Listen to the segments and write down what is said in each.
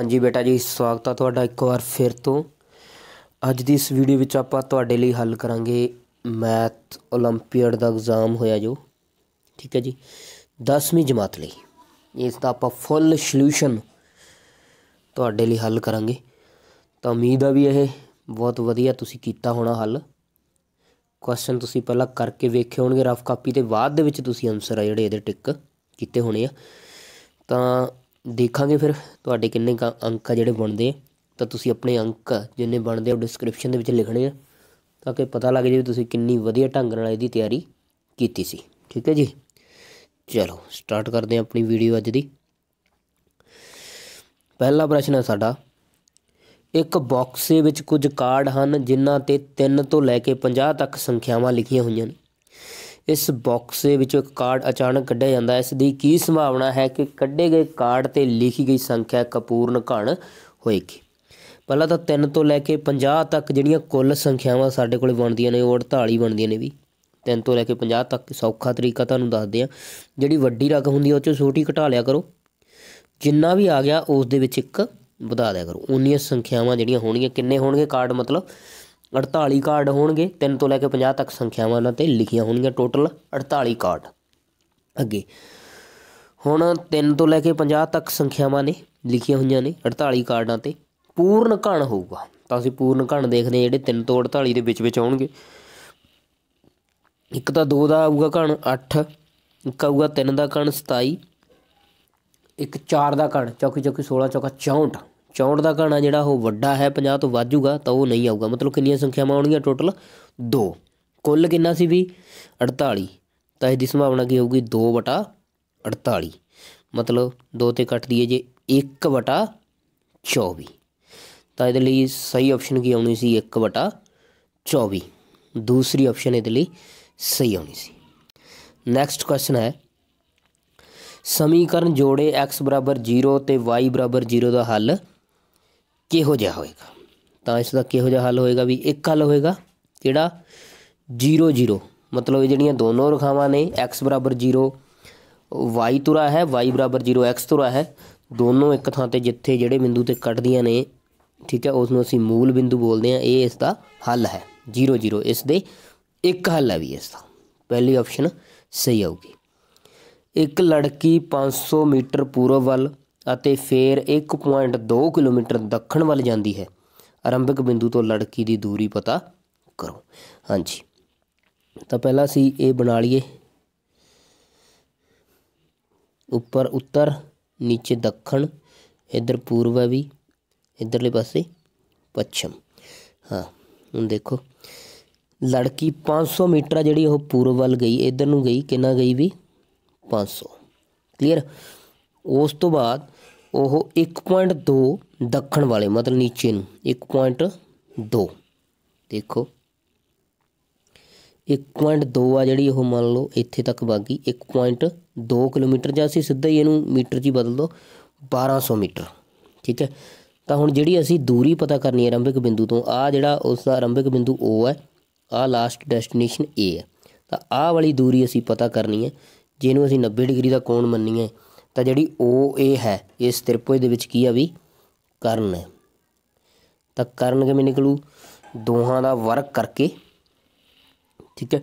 ਹਾਂਜੀ ਬੇਟਾ ਜੀ ਸਵਾਗਤ ਆ ਤੁਹਾਡਾ ਇੱਕ ਵਾਰ ਫਿਰ ਤੋਂ ਅੱਜ ਦੀ ਇਸ ਵੀਡੀਓ ਵਿੱਚ ਆਪਾਂ ਤੁਹਾਡੇ ਲਈ ਹੱਲ ਕਰਾਂਗੇ ਮੈਥ 올림픽 ਦਾ ਐਗਜ਼ਾਮ ਹੋਇਆ ਜੋ ਠੀਕ ਹੈ ਜੀ 10ਵੀਂ ਜਮਾਤ ਲਈ ਇਸ ਦਾ ਆਪਾਂ ਫੁੱਲ ਸੋਲੂਸ਼ਨ ਤੁਹਾਡੇ ਲਈ ਹੱਲ ਕਰਾਂਗੇ ਤਾਂ ਉਮੀਦ ਆ ਵੀ ਇਹ ਬਹੁਤ ਵਧੀਆ ਤੁਸੀਂ ਕੀਤਾ ਹੋਣਾ ਹੱਲ ਕੁਐਸਚਨ ਤੁਸੀਂ ਪਹਿਲਾਂ ਕਰਕੇ ਵੇਖੇ ਹੋਣਗੇ ਰਫ ਕਾਪੀ ਤੇ ਬਾਅਦ ਦੇ ਵਿੱਚ ਤੁਸੀਂ ਆਨਸਰ ਆ ਜਿਹੜੇ ਇਹਦੇ ਟਿਕ ਕੀਤੇ ਹੋਣੇ ਆ ਤਾਂ ਦੇਖਾਂਗੇ ਫਿਰ ਤੁਹਾਡੇ ਕਿੰਨੇ ਅੰਕ ਆ ਜਿਹੜੇ ਬਣਦੇ ਤਾਂ ਤੁਸੀਂ ਆਪਣੇ ਅੰਕ ਜਿੰਨੇ ਬਣਦੇ ਉਹ ਡਿਸਕ੍ਰਿਪਸ਼ਨ ਦੇ ਵਿੱਚ ਲਿਖਣੇ ਆ ਤਾਂ ਕਿ ਪਤਾ ਲੱਗ ਜਾਵੇ ਤੁਸੀਂ ਕਿੰਨੀ ਵਧੀਆ ਢੰਗ ਨਾਲ ਇਹਦੀ ਤਿਆਰੀ ਕੀਤੀ ਸੀ ਠੀਕ ਹੈ ਜੀ ਚਲੋ ਸਟਾਰਟ ਕਰਦੇ ਹਾਂ ਆਪਣੀ ਵੀਡੀਓ ਅੱਜ ਦੀ ਪਹਿਲਾ ਪ੍ਰਸ਼ਨ ਹੈ ਸਾਡਾ ਇੱਕ ਬਾਕਸੇ ਵਿੱਚ ਕੁਝ ਕਾਰਡ ਹਨ ਜਿਨ੍ਹਾਂ ਤੇ 3 ਤੋਂ ਲੈ ਕੇ 50 ਤੱਕ ਸੰਖਿਆਵਾਂ ਲਿਖੀਆਂ ਹੋਈਆਂ ਹਨ ਇਸ ਬਾਕਸ ਦੇ ਵਿੱਚੋਂ ਇੱਕ ਕਾਰਡ ਅਚਾਨਕ ਕੱਢਿਆ ਜਾਂਦਾ ਹੈ ਇਸ ਦੀ ਕੀ ਸੰਭਾਵਨਾ ਹੈ ਕਿ ਕੱਢੇ ਗਏ ਕਾਰਡ ਤੇ ਲਿਖੀ ਗਈ ਸੰਖਿਆ ਕਪੂਰਨ ਘਣ ਹੋਏਗੀ ਪਹਿਲਾਂ ਤਾਂ 3 ਤੋਂ ਲੈ ਕੇ 50 ਤੱਕ ਜਿਹੜੀਆਂ ਕੁੱਲ ਸੰਖਿਆਵਾਂ ਸਾਡੇ ਕੋਲ ਬਣਦੀਆਂ ਨੇ ਉਹ 48 ਬਣਦੀਆਂ ਨੇ ਵੀ 3 ਤੋਂ ਲੈ ਕੇ 50 ਤੱਕ ਸੌਖਾ ਤਰੀਕਾ ਤੁਹਾਨੂੰ ਦੱਸਦੇ ਆ ਜਿਹੜੀ ਵੱਡੀ ਰਕਮ ਹੁੰਦੀ ਉਹ ਚੋਂ ਛੋਟੀ ਘਟਾ ਲਿਆ ਕਰੋ ਜਿੰਨਾ ਵੀ ਆ ਗਿਆ ਉਸ ਦੇ ਵਿੱਚ ਇੱਕ ਵਧਾ ਦਿਆ ਕਰੋ ਉਨੀਆਂ ਸੰਖਿਆਵਾਂ ਜਿਹੜੀਆਂ ਹੋਣਗੀਆਂ ਕਿੰਨੇ ਹੋਣਗੇ ਕਾਰਡ ਮਤਲਬ 48 ਕਾਰਡ ਹੋਣਗੇ 3 ਤੋਂ ਲੈ ਕੇ 50 ਤੱਕ ਸੰਖਿਆਵਾਂ ਉਹਨਾਂ ਤੇ ਲਿਖੀਆਂ ਹੋਣਗੀਆਂ ਟੋਟਲ 48 ਕਾਰਡ ਅੱਗੇ ਹੁਣ 3 ਤੋਂ ਲੈ ਕੇ 50 ਤੱਕ ਸੰਖਿਆਵਾਂ ਨੇ ਲਿਖੀਆਂ ਹੋਈਆਂ ਨੇ 48 ਕਾਰਡਾਂ ਤੇ ਪੂਰਨ ਘਣ ਹੋਊਗਾ ਤਾਂ ਅਸੀਂ ਪੂਰਨ ਘਣ ਦੇਖਦੇ ਜਿਹੜੇ 3 ਤੋਂ 48 ਦੇ ਵਿੱਚ ਵਿੱਚ ਆਉਣਗੇ ਇੱਕ ਤਾਂ 2 ਦਾ ਆਊਗਾ ਘਣ 8 ਇੱਕ ਆਊਗਾ 3 ਦਾ ਘਣ 27 ਇੱਕ 4 ਦਾ ਘਣ ਚੌਕੀ ਚੌਕੀ 16 ਚੌਕਾ 64 64 ਦਾ ਘਣਾ ਜਿਹੜਾ ਉਹ ਵੱਡਾ ਹੈ 50 ਤੋਂ ਵੱਧ ਜੂਗਾ ਤਾਂ ਉਹ ਨਹੀਂ ਆਊਗਾ ਮਤਲਬ ਕਿੰਨੀਆਂ ਸੰਖਿਆਵਾਂ ਆਉਣਗੀਆਂ ਟੋਟਲ 2 ਕੁੱਲ ਕਿੰਨਾ ਸੀ ਵੀ 48 ਤਾਂ ਇਹਦੀ ਸੰਭਾਵਨਾ ਕੀ ਹੋਊਗੀ 2 ਬਟਾ 48 ਮਤਲਬ 2 ਤੇ ਕੱਟ ਦਈਏ ਜੇ 1 ਬਟਾ 24 ਤਾਂ ਇਹਦੇ ਲਈ ਸਹੀ ਆਪਸ਼ਨ ਕੀ ਆਉਣੀ ਸੀ 1 ਬਟਾ 24 ਦੂਸਰੀ ਆਪਸ਼ਨ ਇਹਦੇ ਲਈ ਸਹੀ ਆਉਣੀ ਸੀ ਨੈਕਸਟ ਕੁਐਸਚਨ ਹੈ ਸਮੀਕਰਨ ਜੋੜੇ x 0 ਤੇ y 0 ਦਾ ਹੱਲ ਕਿਹੋ ਜਿਹਾ ਹੋਏਗਾ ਤਾਂ ਇਸ ਦਾ ਕਿਹੋ ਜਿਹਾ ਹੱਲ ਹੋਏਗਾ ਵੀ ਇੱਕ ਹੱਲ ਹੋਏਗਾ ਕਿਹੜਾ 0 0 ਮਤਲਬ ਇਹ ਜਿਹੜੀਆਂ ਦੋਨੋਂ ਰੇਖਾਵਾਂ ਨੇ x 0 y ਤੁਰਾ ਹੈ y 0 x ਤੁਰਾ ਹੈ ਦੋਨੋਂ ਇੱਕ ਥਾਂ ਤੇ ਜਿੱਥੇ ਜਿਹੜੇ ਬਿੰਦੂ ਤੇ ਕੱਟਦੀਆਂ ਨੇ ਠੀਕ ਹੈ ਉਸ ਨੂੰ ਅਸੀਂ ਮੂਲ ਬਿੰਦੂ ਬੋਲਦੇ ਆ ਇਹ ਇਸ ਦਾ ਹੱਲ ਹੈ 0 0 ਇਸ ਦੇ ਇੱਕ ਹੱਲ ਹੈ ਵੀ ਇਸ ਦਾ ਪਹਿਲੀ ਆਪਸ਼ਨ ਸਹੀ ਆਊਗੀ ਇੱਕ ਲੜਕੀ 500 ਮੀਟਰ ਪੂਰਬ ਵੱਲ ਅਤੇ ਫਿਰ 1.2 ਕਿਲੋਮੀਟਰ ਦੱਖਣ ਵੱਲ ਜਾਂਦੀ ਹੈ ਆਰੰਭਿਕ ਬਿੰਦੂ ਤੋਂ ਲੜਕੀ ਦੀ ਦੂਰੀ ਪਤਾ ਕਰੋ ਹਾਂਜੀ ਤਾਂ ਪਹਿਲਾਂ ਅਸੀਂ ਇਹ ਬਣਾ ਲਈਏ ਉੱਪਰ ਉੱਤਰ ਨੀਚੇ ਦੱਖਣ ਇੱਧਰ ਪੂਰਬ ਹੈ ਵੀ ਇੱਧਰਲੇ ਪਾਸੇ ਪੱਛਮ ਹਾਂ ਹੁਣ ਦੇਖੋ ਲੜਕੀ 500 ਮੀਟਰ ਜਿਹੜੀ ਉਹ ਪੂਰਬ ਵੱਲ ਗਈ ਇੱਧਰ ਨੂੰ ਗਈ ਕਿੰਨਾ ਗਈ ਵੀ 500 ਕਲੀਅਰ ਉਸ ਤੋਂ ਬਾਅਦ ਉਹ 1.2 ਦੱਖਣ ਵਾਲੇ ਮਤਲਬ ਨੀਚੇ ਨੂੰ 1.2 ਦੇਖੋ 1.2 ਆ ਜਿਹੜੀ ਉਹ ਮੰਨ ਲਓ ਇੱਥੇ ਤੱਕ ਬਾਗੀ 1.2 ਕਿਲੋਮੀਟਰ ਜਾਂ ਅਸੀਂ ਸਿੱਧਾ ਹੀ ਇਹਨੂੰ ਮੀਟਰ 'ਚ ਬਦਲ ਦੋ 1200 ਮੀਟਰ ਠੀਕ ਹੈ ਤਾਂ ਹੁਣ ਜਿਹੜੀ ਅਸੀਂ ਦੂਰੀ ਪਤਾ ਕਰਨੀ ਹੈ ਆਰੰਭਿਕ ਬਿੰਦੂ ਤੋਂ ਆ ਜਿਹੜਾ ਉਸ ਦਾ ਆਰੰਭਿਕ ਬਿੰਦੂ O ਹੈ ਆ ਲਾਸਟ ਡੈਸਟੀਨੇਸ਼ਨ A ਹੈ ਤਾਂ ਆ ਵਾਲੀ ਦੂਰੀ ਅਸੀਂ ਪਤਾ ਕਰਨੀ ਹੈ ਜਿਹਨੂੰ ਅਸੀਂ 90 ਡਿਗਰੀ ਦਾ ਕੋਣ ਮੰਨੀਏ ਤਾਂ ਜਿਹੜੀ ਓ ਏ ਹੈ ਇਸ ਤ੍ਰਿਪੁਜ ਦੇ ਵਿੱਚ ਕੀ ਆ ਵੀ ਕਰਨ ਹੈ ਤਾਂ ਕਰਨ ਕਿਵੇਂ ਨਿਕਲੂ ਦੋਹਾਂ ਦਾ ਵਰਗ ਕਰਕੇ ਠੀਕ ਹੈ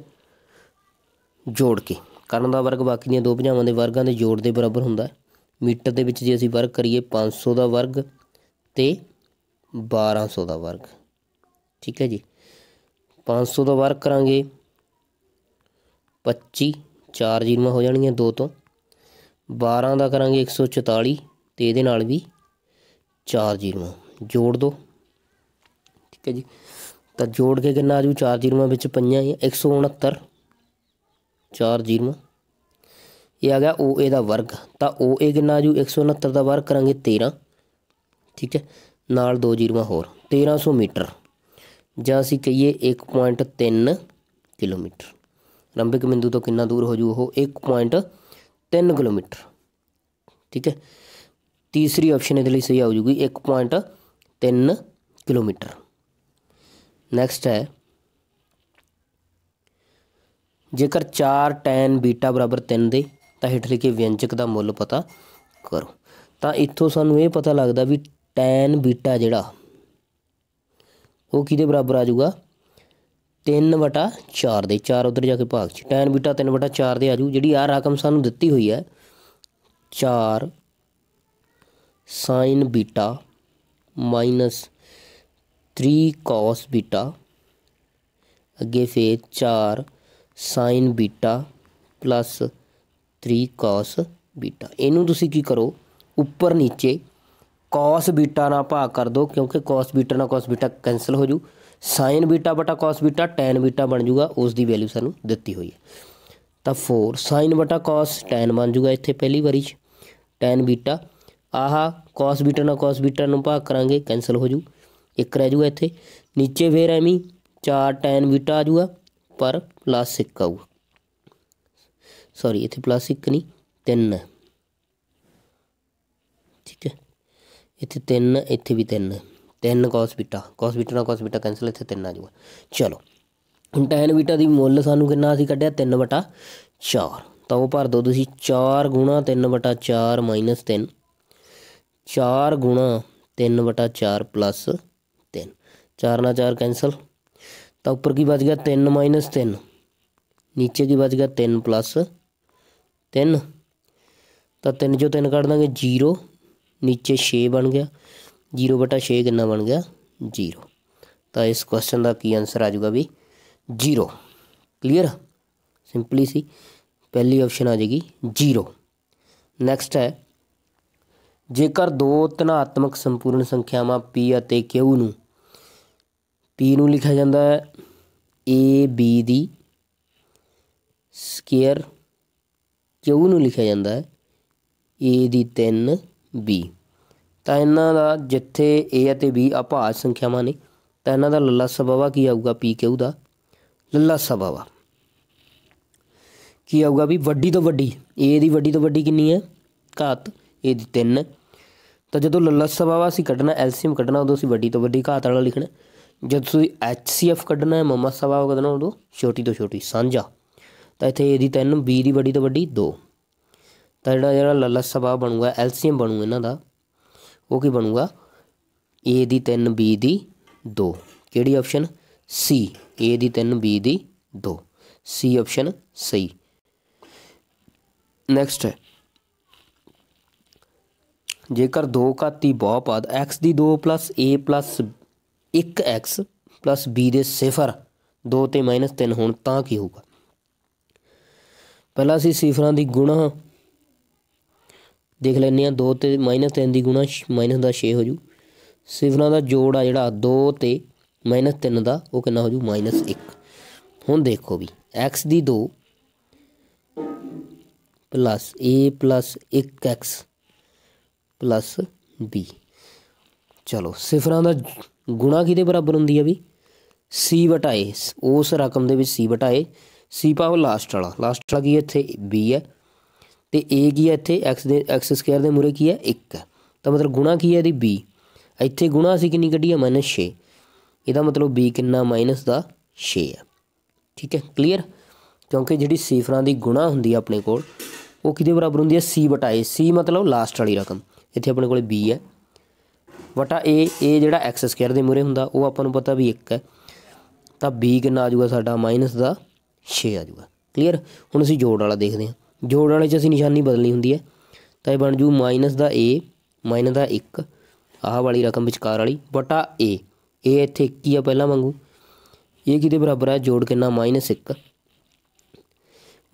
ਜੋੜ ਕੇ ਕਰਨ ਦਾ ਵਰਗ ਬਾਕੀ ਦੀਆਂ ਦੋ ਭਜਾਵਾਂ ਦੇ ਵਰਗਾਂ ਦੇ ਜੋੜ ਦੇ ਬਰਾਬਰ ਹੁੰਦਾ ਹੈ ਮੀਟਰ ਦੇ ਵਿੱਚ ਜੇ ਅਸੀਂ ਵਰਗ ਕਰੀਏ 500 ਦਾ ਵਰਗ ਤੇ 1200 ਦਾ ਵਰਗ ਠੀਕ ਹੈ ਜੀ 500 ਦਾ ਵਰਗ ਕਰਾਂਗੇ 25 ਚਾਰ ਜੀਰਮਾ ਹੋ ਜਾਣਗੀਆਂ 2 ਤੋਂ 12 ਦਾ ਕਰਾਂਗੇ 144 ਤੇ ਇਹਦੇ ਨਾਲ ਵੀ 4 ਜ਼ੀਰੋਆਂ ਜੋੜ ਦੋ ਠੀਕ ਹੈ ਜੀ ਤਾਂ ਜੋੜ ਕੇ ਕਿੰਨਾ ਆ ਜੂ 4 ਜ਼ੀਰੋਆਂ ਵਿੱਚ ਪੰਜਾਂ 169 4 ਜ਼ੀਰੋਆਂ ਇਹ ਆ ਗਿਆ OA ਦਾ ਵਰਗ ਤਾਂ OA ਕਿੰਨਾ ਆ ਜੂ 169 ਦਾ ਵਰਗ ਕਰਾਂਗੇ 13 ਠੀਕ ਹੈ ਨਾਲ ਦੋ ਜ਼ੀਰੋਆਂ ਹੋਰ 1300 ਮੀਟਰ ਜਾਂ ਅਸੀਂ ਕਹੀਏ 1.3 ਕਿਲੋਮੀਟਰ ਰੰਭਿਕ ਬਿੰਦੂ ਤੋਂ ਕਿੰਨਾ ਦੂਰ ਹੋ ਜੂ ਉਹ 1. 3 ਕਿਲੋਮੀਟਰ ਠੀਕ ਹੈ ਤੀਸਰੀ ਆਪਸ਼ਨ ਇਹਦੇ ਲਈ ਸਹੀ ਆ ਜਾਊਗੀ 1.3 ਕਿਲੋਮੀਟਰ ਨੈਕਸਟ ਹੈ ਜੇਕਰ 4 tan ਬੀਟਾ ਬਰਾਬਰ 3 ਦੇ ਤਾਂ ਹੇਠ ਲਿਖੇ ਵਿਅੰਜਕ ਦਾ ਮੁੱਲ ਪਤਾ ਕਰੋ ਤਾਂ ਇੱਥੋਂ ਸਾਨੂੰ ਇਹ ਪਤਾ ਲੱਗਦਾ ਵੀ tan ਬੀਟਾ ਜਿਹੜਾ ਉਹ ਕਿਹਦੇ ਬਰਾਬਰ ਆ ਜਾਊਗਾ 3 ਵਟਾ 4 ਦੇ 4 ਉਧਰ ਜਾ ਕੇ ਭਾਗ ਚ tan ਬੀਟਾ 3 ਵਟਾ 4 ਦੇ ਆਜੂ ਜਿਹੜੀ ਆ ਰਕਮ ਸਾਨੂੰ ਦਿੱਤੀ ਹੋਈ ਹੈ 4 sin ਬੀਟਾ 3 cos ਬੀਟਾ ਅੱਗੇ ਫੇਰ 4 sin ਬੀਟਾ 3 cos ਬੀਟਾ ਇਹਨੂੰ ਤੁਸੀਂ ਕੀ ਕਰੋ ਉੱਪਰ ਨੀਚੇ cos ਬੀਟਾ ਨਾਲ ਭਾਗ ਕਰ ਦਿਓ ਕਿਉਂਕਿ cos ਬੀਟਾ ਨਾਲ cos ਬੀਟਾ ਕੈਨਸਲ ਹੋ ਜੂ sin ਬੀਟਾ ਬਟਾ cos ਬੀਟਾ tan ਬੀਟਾ ਬਣ ਜਾਊਗਾ ਉਸ ਦੀ ਵੈਲਿਊ ਸਾਨੂੰ ਦਿੱਤੀ ਹੋਈ ਹੈ ਤਾਂ 4 sin ਬਟਾ cos tan ਬਣ ਜਾਊਗਾ ਇੱਥੇ ਪਹਿਲੀ ਵਾਰੀ ਚ tan ਬੀਟਾ ਆਹ cos ਬੀਟਾ ਨਾਲ cos ਬੀਟਾ ਨੂੰ ਭਾਗ ਕਰਾਂਗੇ ਕੈਨਸਲ ਹੋ ਜੂ ਇੱਕ ਰਹਿ ਜੂਗਾ ਇੱਥੇ ਨੀਚੇ ਫੇਰ ਐਵੇਂ 4 tan ਬੀਟਾ ਆ ਜੂਗਾ ਪਰ ਪਲੱਸ 1 ਆਊਗਾ ਸੌਰੀ ਇੱਥੇ ਪਲੱਸ 1 ਨਹੀਂ 3 ਠੀਕ ਹੈ ਇੱਥੇ 3 ਇੱਥੇ ਵੀ 3 ਤਿੰਨ cos ਬੀਟਾ cos ਬੀਟਾ ਨਾਲ cos ਬੀਟਾ ਕੈਨਸਲ ਇੱਥੇ ਤਿੰਨ ਆ ਜਾਊਗਾ ਚਲੋ ਹੁਣ tan ਬੀਟਾ ਦੀ ਮੁੱਲ ਸਾਨੂੰ ਕਿੰਨਾ ਅਸੀਂ ਕੱਢਿਆ 3 4 ਤਾਂ ਉਹ ਭਰ ਦਿਓ ਤੁਸੀਂ 4 3 4 3 4 3 4 3 4 ਨਾਲ 4 ਕੈਨਸਲ ਤਾਂ ਉੱਪਰ ਕੀ ਬਚ ਗਿਆ 3 3 ਨੀਚੇ ਕੀ ਬਚ ਗਿਆ 3 3 ਤਾਂ 3 ਜੋ 3 ਕੱਢ ਦਾਂਗੇ 0 ਨੀਚੇ 6 ਬਣ ਗਿਆ 0 ਬਟਾ 6 ਕਿੰਨਾ ਬਣ ਗਿਆ 0 ਤਾਂ ਇਸ ਕੁਐਸਚਨ ਦਾ ਕੀ ਆਨਸਰ ਆ ਜਾਊਗਾ ਵੀ 0 ਕਲੀਅਰ ਸਿੰਪਲੀ ਸੀ ਪਹਿਲੀ ਆਪਸ਼ਨ ਆ ਜਾਏਗੀ 0 ਨੈਕਸਟ ਹੈ ਜੇਕਰ ਦੋ ਧਨਾਤਮਕ ਸੰਪੂਰਨ ਸੰਖਿਆਵਾਂ p ਅਤੇ q ਨੂੰ p ਨੂੰ ਲਿਖਿਆ ਜਾਂਦਾ ਹੈ a b ਦੀ ਸਕੁਅਰ q ਨੂੰ ਲਿਖਿਆ ਜਾਂਦਾ ਹੈ a ਦੀ 3 b ਤਾਂ ਇਹਨਾਂ ਦਾ ਜਿੱਥੇ A ਅਤੇ B ਅਭਾਜ ਸੰਖਿਆਵਾਂ ਨੇ ਤਾਂ ਇਹਨਾਂ ਦਾ ਲੱਲਾ ਸਬਾਵਾ ਕੀ ਆਊਗਾ PQ ਦਾ ਲੱਲਾ ਸਬਾਵਾ ਕੀ ਆਊਗਾ ਵੀ ਵੱਡੀ ਤੋਂ ਵੱਡੀ A ਦੀ ਵੱਡੀ ਤੋਂ ਵੱਡੀ ਕਿੰਨੀ ਹੈ ਘਾਤ A ਦੀ 3 ਤਾਂ ਜਦੋਂ ਲੱਲਾ ਸਬਾਵਾ ਅਸੀਂ ਕੱਢਣਾ ਐਲਸੀਐਮ ਕੱਢਣਾ ਉਦੋਂ ਅਸੀਂ ਵੱਡੀ ਤੋਂ ਵੱਡੀ ਘਾਤ ਵਾਲਾ ਲਿਖਣਾ ਜਦ ਤੁਸੀਂ HCF ਕੱਢਣਾ ਹੈ ਮਮਾ ਸਬਾਵਾ ਕੱਢਣਾ ਉਦੋਂ ਛੋਟੀ ਤੋਂ ਛੋਟੀ ਸਾਂਝਾ ਤਾਂ ਇੱਥੇ A ਦੀ 3 B ਦੀ ਵੱਡੀ ਤੋਂ ਵੱਡੀ 2 ਤਾਂ ਜਿਹੜਾ ਜਿਹੜਾ ਲੱਲਾ ਸਬਾਵਾ ਬਣੂਗਾ ਐਲਸੀਐਮ ਬਣੂ ਇਹਨਾਂ ਦਾ ਉਹ ਕੀ ਬਣੂਗਾ A ਦੀ 3 B ਦੀ 2 ਕਿਹੜੀ ਆਪਸ਼ਨ C A ਦੀ 3 B ਦੀ 2 C ਆਪਸ਼ਨ ਸਹੀ ਨੈਕਸਟ ਹੈ ਜੇਕਰ 2 ਘਾਤੀ ਬਹੁਪਦ x the 2 a 1x b ਦੇ 0 2 ਤੇ -3 ਹੋਣ ਤਾਂ ਕੀ ਹੋਊਗਾ ਪਹਿਲਾਂ ਅਸੀਂ ਸਿਫਰਾਂ ਦੀ ਗੁਣਾ ਦੇਖ ਲੈਣੇ ਆ 2 ਤੇ -3 ਦੀ ਗੁਣਾ ਦਾ 6 ਹੋ ਜੂ ਸਿਫਰਾਂ ਦਾ ਜੋੜ ਆ ਜਿਹੜਾ 2 ਤੇ -3 ਦਾ ਉਹ ਕਿੰਨਾ ਹੋ ਜੂ -1 ਹੁਣ ਦੇਖੋ ਵੀ x the 2 a 1x b ਚਲੋ ਸਿਫਰਾਂ ਦਾ ਗੁਣਾ ਕਿਹਦੇ ਬਰਾਬਰ ਹੁੰਦੀ ਆ ਵੀ c a ਉਸ ਰਕਮ ਦੇ ਵਿੱਚ c a c ਪਾਵ ਲਾਸਟ ਵਾਲਾ ਲਾਸਟ ਵਾਲਾ ਕੀ ਇੱਥੇ b ਹੈ ਤੇ a ਕੀ ਹੈ ਇੱਥੇ x ਦੇ ਸਕੁਅਰ ਦੇ ਮੂਰੇ ਕੀ ਹੈ 1 ਤਾਂ ਮਤਲਬ ਗੁਣਾ ਕੀ ਹੈ ਇਹਦੀ b ਇੱਥੇ ਗੁਣਾ ਅਸੀਂ ਕਿੰਨੀ ਕੱਢੀ ਹੈ -6 ਇਹਦਾ ਮਤਲਬ b ਕਿੰਨਾ ਮਾਈਨਸ ਦਾ 6 ਹੈ ਠੀਕ ਹੈ ਕਲੀਅਰ ਕਿਉਂਕਿ ਜਿਹੜੀ ਸਿਫਰਾਂ ਦੀ ਗੁਣਾ ਹੁੰਦੀ ਹੈ ਆਪਣੇ ਕੋਲ ਉਹ ਕਿਹਦੇ ਬਰਾਬਰ ਹੁੰਦੀ ਹੈ c ਵਟਾ a c ਮਤਲਬ ਲਾਸਟ ਵਾਲੀ ਰਕਮ ਇੱਥੇ ਆਪਣੇ ਕੋਲ b ਹੈ ਵਟਾ a a ਜਿਹੜਾ ਸਕੁਅਰ ਦੇ ਮੂਰੇ ਹੁੰਦਾ ਉਹ ਆਪਾਂ ਨੂੰ ਪਤਾ ਵੀ 1 ਹੈ ਤਾਂ b ਕਿੰਨਾ ਆ ਜਾਊਗਾ ਸਾਡਾ ਮਾਈਨਸ ਦਾ 6 ਆ ਜਾਊਗਾ ਕਲੀਅਰ ਹੁਣ ਅਸੀਂ ਜੋੜ ਵਾਲਾ ਦੇਖਦੇ ਹਾਂ जोड़ने असी निशानी बदली होंगी है तो यह बन जू माइनस का ए माइनस का एक आह वाली रकम विकार वाली बटा ए ए इत एक ही है पहला वागू ये कि बराबर है जोड़ कि माइनस एक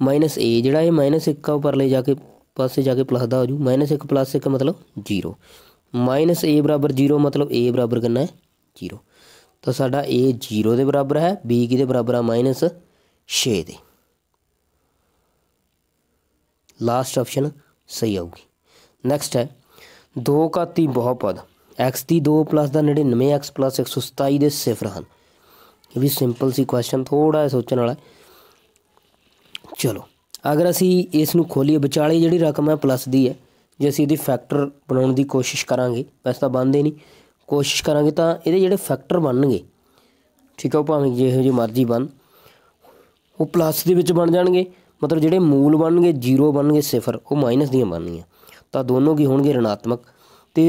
माइनस ए जड़ा ये माइनस एक का परले जाके पास जाके प्लस का होजू माइनस एक प्लस एक मतलब जीरो माइनस ए बराबर जीरो मतलब ए बराबर कि जीरो तो साढ़ा ए जीरो के बराबर है बी कि बराबर है माइनस छे के ਲਾਸਟ ਆਪਸ਼ਨ ਸਹੀ ਆਊਗੀ ਨੈਕਸਟ ਹੈ ਦੋ ਘਾਤੀ ਬਹੁਪਦ x ਦੀ 2 ਦਾ 99x 127 ਦੇ ਸਿਫਰ ਹਨ ਇਹ ਵੀ ਸਿੰਪਲ ਸੀ ਕੁਐਸਚਨ ਥੋੜਾ ਸੋਚਣ ਵਾਲਾ ਚਲੋ ਅਗਰ ਅਸੀਂ ਇਸ ਨੂੰ ਖੋਲੀਏ ਵਿਚਾਲੇ ਜਿਹੜੀ ਰਕਮ ਹੈ ਪਲੱਸ ਦੀ ਹੈ ਜੇ ਅਸੀਂ ਇਹਦੀ ਫੈਕਟਰ ਬਣਾਉਣ ਦੀ ਕੋਸ਼ਿਸ਼ ਕਰਾਂਗੇ ਵੈਸੇ ਤਾਂ ਬੰਦੇ ਨਹੀਂ ਕੋਸ਼ਿਸ਼ ਕਰਾਂਗੇ ਤਾਂ ਇਹਦੇ ਜਿਹੜੇ ਫੈਕਟਰ ਬਣਨਗੇ ਠੀਕ ਹੈ ਭਾਵੇਂ ਜਿਹੋ ਜਿਹੀ ਮਰਜ਼ੀ ਬਣ ਉਹ ਪਲੱਸ ਦੇ ਵਿੱਚ ਬਣ ਜਾਣਗੇ ਮਤਲਬ ਜਿਹੜੇ ਮੂਲ ਬਣਨਗੇ 0 ਬਣਨਗੇ ਸਿਫਰ ਉਹ ਮਾਈਨਸ ਦੀਆਂ ਬਣਨੀਆਂ ਤਾਂ ਦੋਨੋਂ ਕੀ ਹੋਣਗੇ ਰਣਾਤਮਕ ਤੇ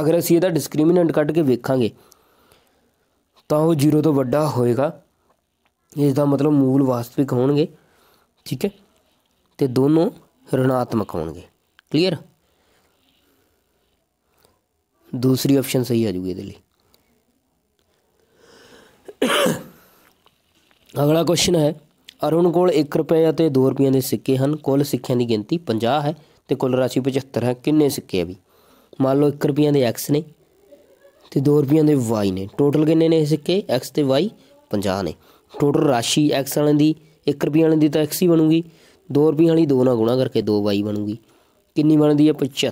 ਅਗਰ ਅਸੀਂ ਇਹਦਾ ਡਿਸਕ੍ਰਿਮੀਨੈਂਟ ਕੱਢ ਕੇ ਵੇਖਾਂਗੇ ਤਾਂ ਉਹ 0 ਤੋਂ ਵੱਡਾ ਹੋਏਗਾ ਇਸ ਦਾ ਮਤਲਬ ਮੂਲ ਵਾਸਤਵਿਕ ਹੋਣਗੇ ਠੀਕ ਹੈ ਤੇ ਦੋਨੋਂ ਰਣਾਤਮਕ ਹੋਣਗੇ ਕਲੀਅਰ ਦੂਸਰੀ ਆਪਸ਼ਨ ਸਹੀ ਆ ਜੂਗੀ ਇਹਦੇ ਲਈ ਅਗਲਾ ਕੁਐਸਚਨ ਹੈ ਅਰੁਣ ਕੋਲ 1 ਰੁਪਏ ਅਤੇ 2 ਰੁਪਈਆਂ ਦੇ ਸਿੱਕੇ ਹਨ ਕੁੱਲ ਸਿੱਕਿਆਂ ਦੀ ਗਿਣਤੀ 50 ਹੈ ਤੇ ਕੁੱਲ ਰਾਸ਼ੀ 75 ਹੈ ਕਿੰਨੇ ਸਿੱਕੇ ਆ ਵੀ ਮੰਨ ਲਓ 1 ਰੁਪਈਆਂ ਦੇ x ਨੇ ਤੇ 2 ਰੁਪਈਆਂ ਦੇ y ਨੇ ਟੋਟਲ ਕਿੰਨੇ ਨੇ ਇਹ ਸਿੱਕੇ x ਤੇ y 50 ਨੇ ਟੋਟਲ ਰਾਸ਼ੀ x ਵਾਲੇ ਦੀ 1 ਰੁਪਈਆ ਵਾਲੇ ਦੀ ਤਾਂ x ਹੀ ਬਣੂਗੀ 2 ਰੁਪਈਆ ਵਾਲੀ 2 ਨਾਲ ਗੁਣਾ ਕਰਕੇ 2y ਬਣੂਗੀ ਕਿੰਨੀ ਬਣਦੀ ਹੈ 75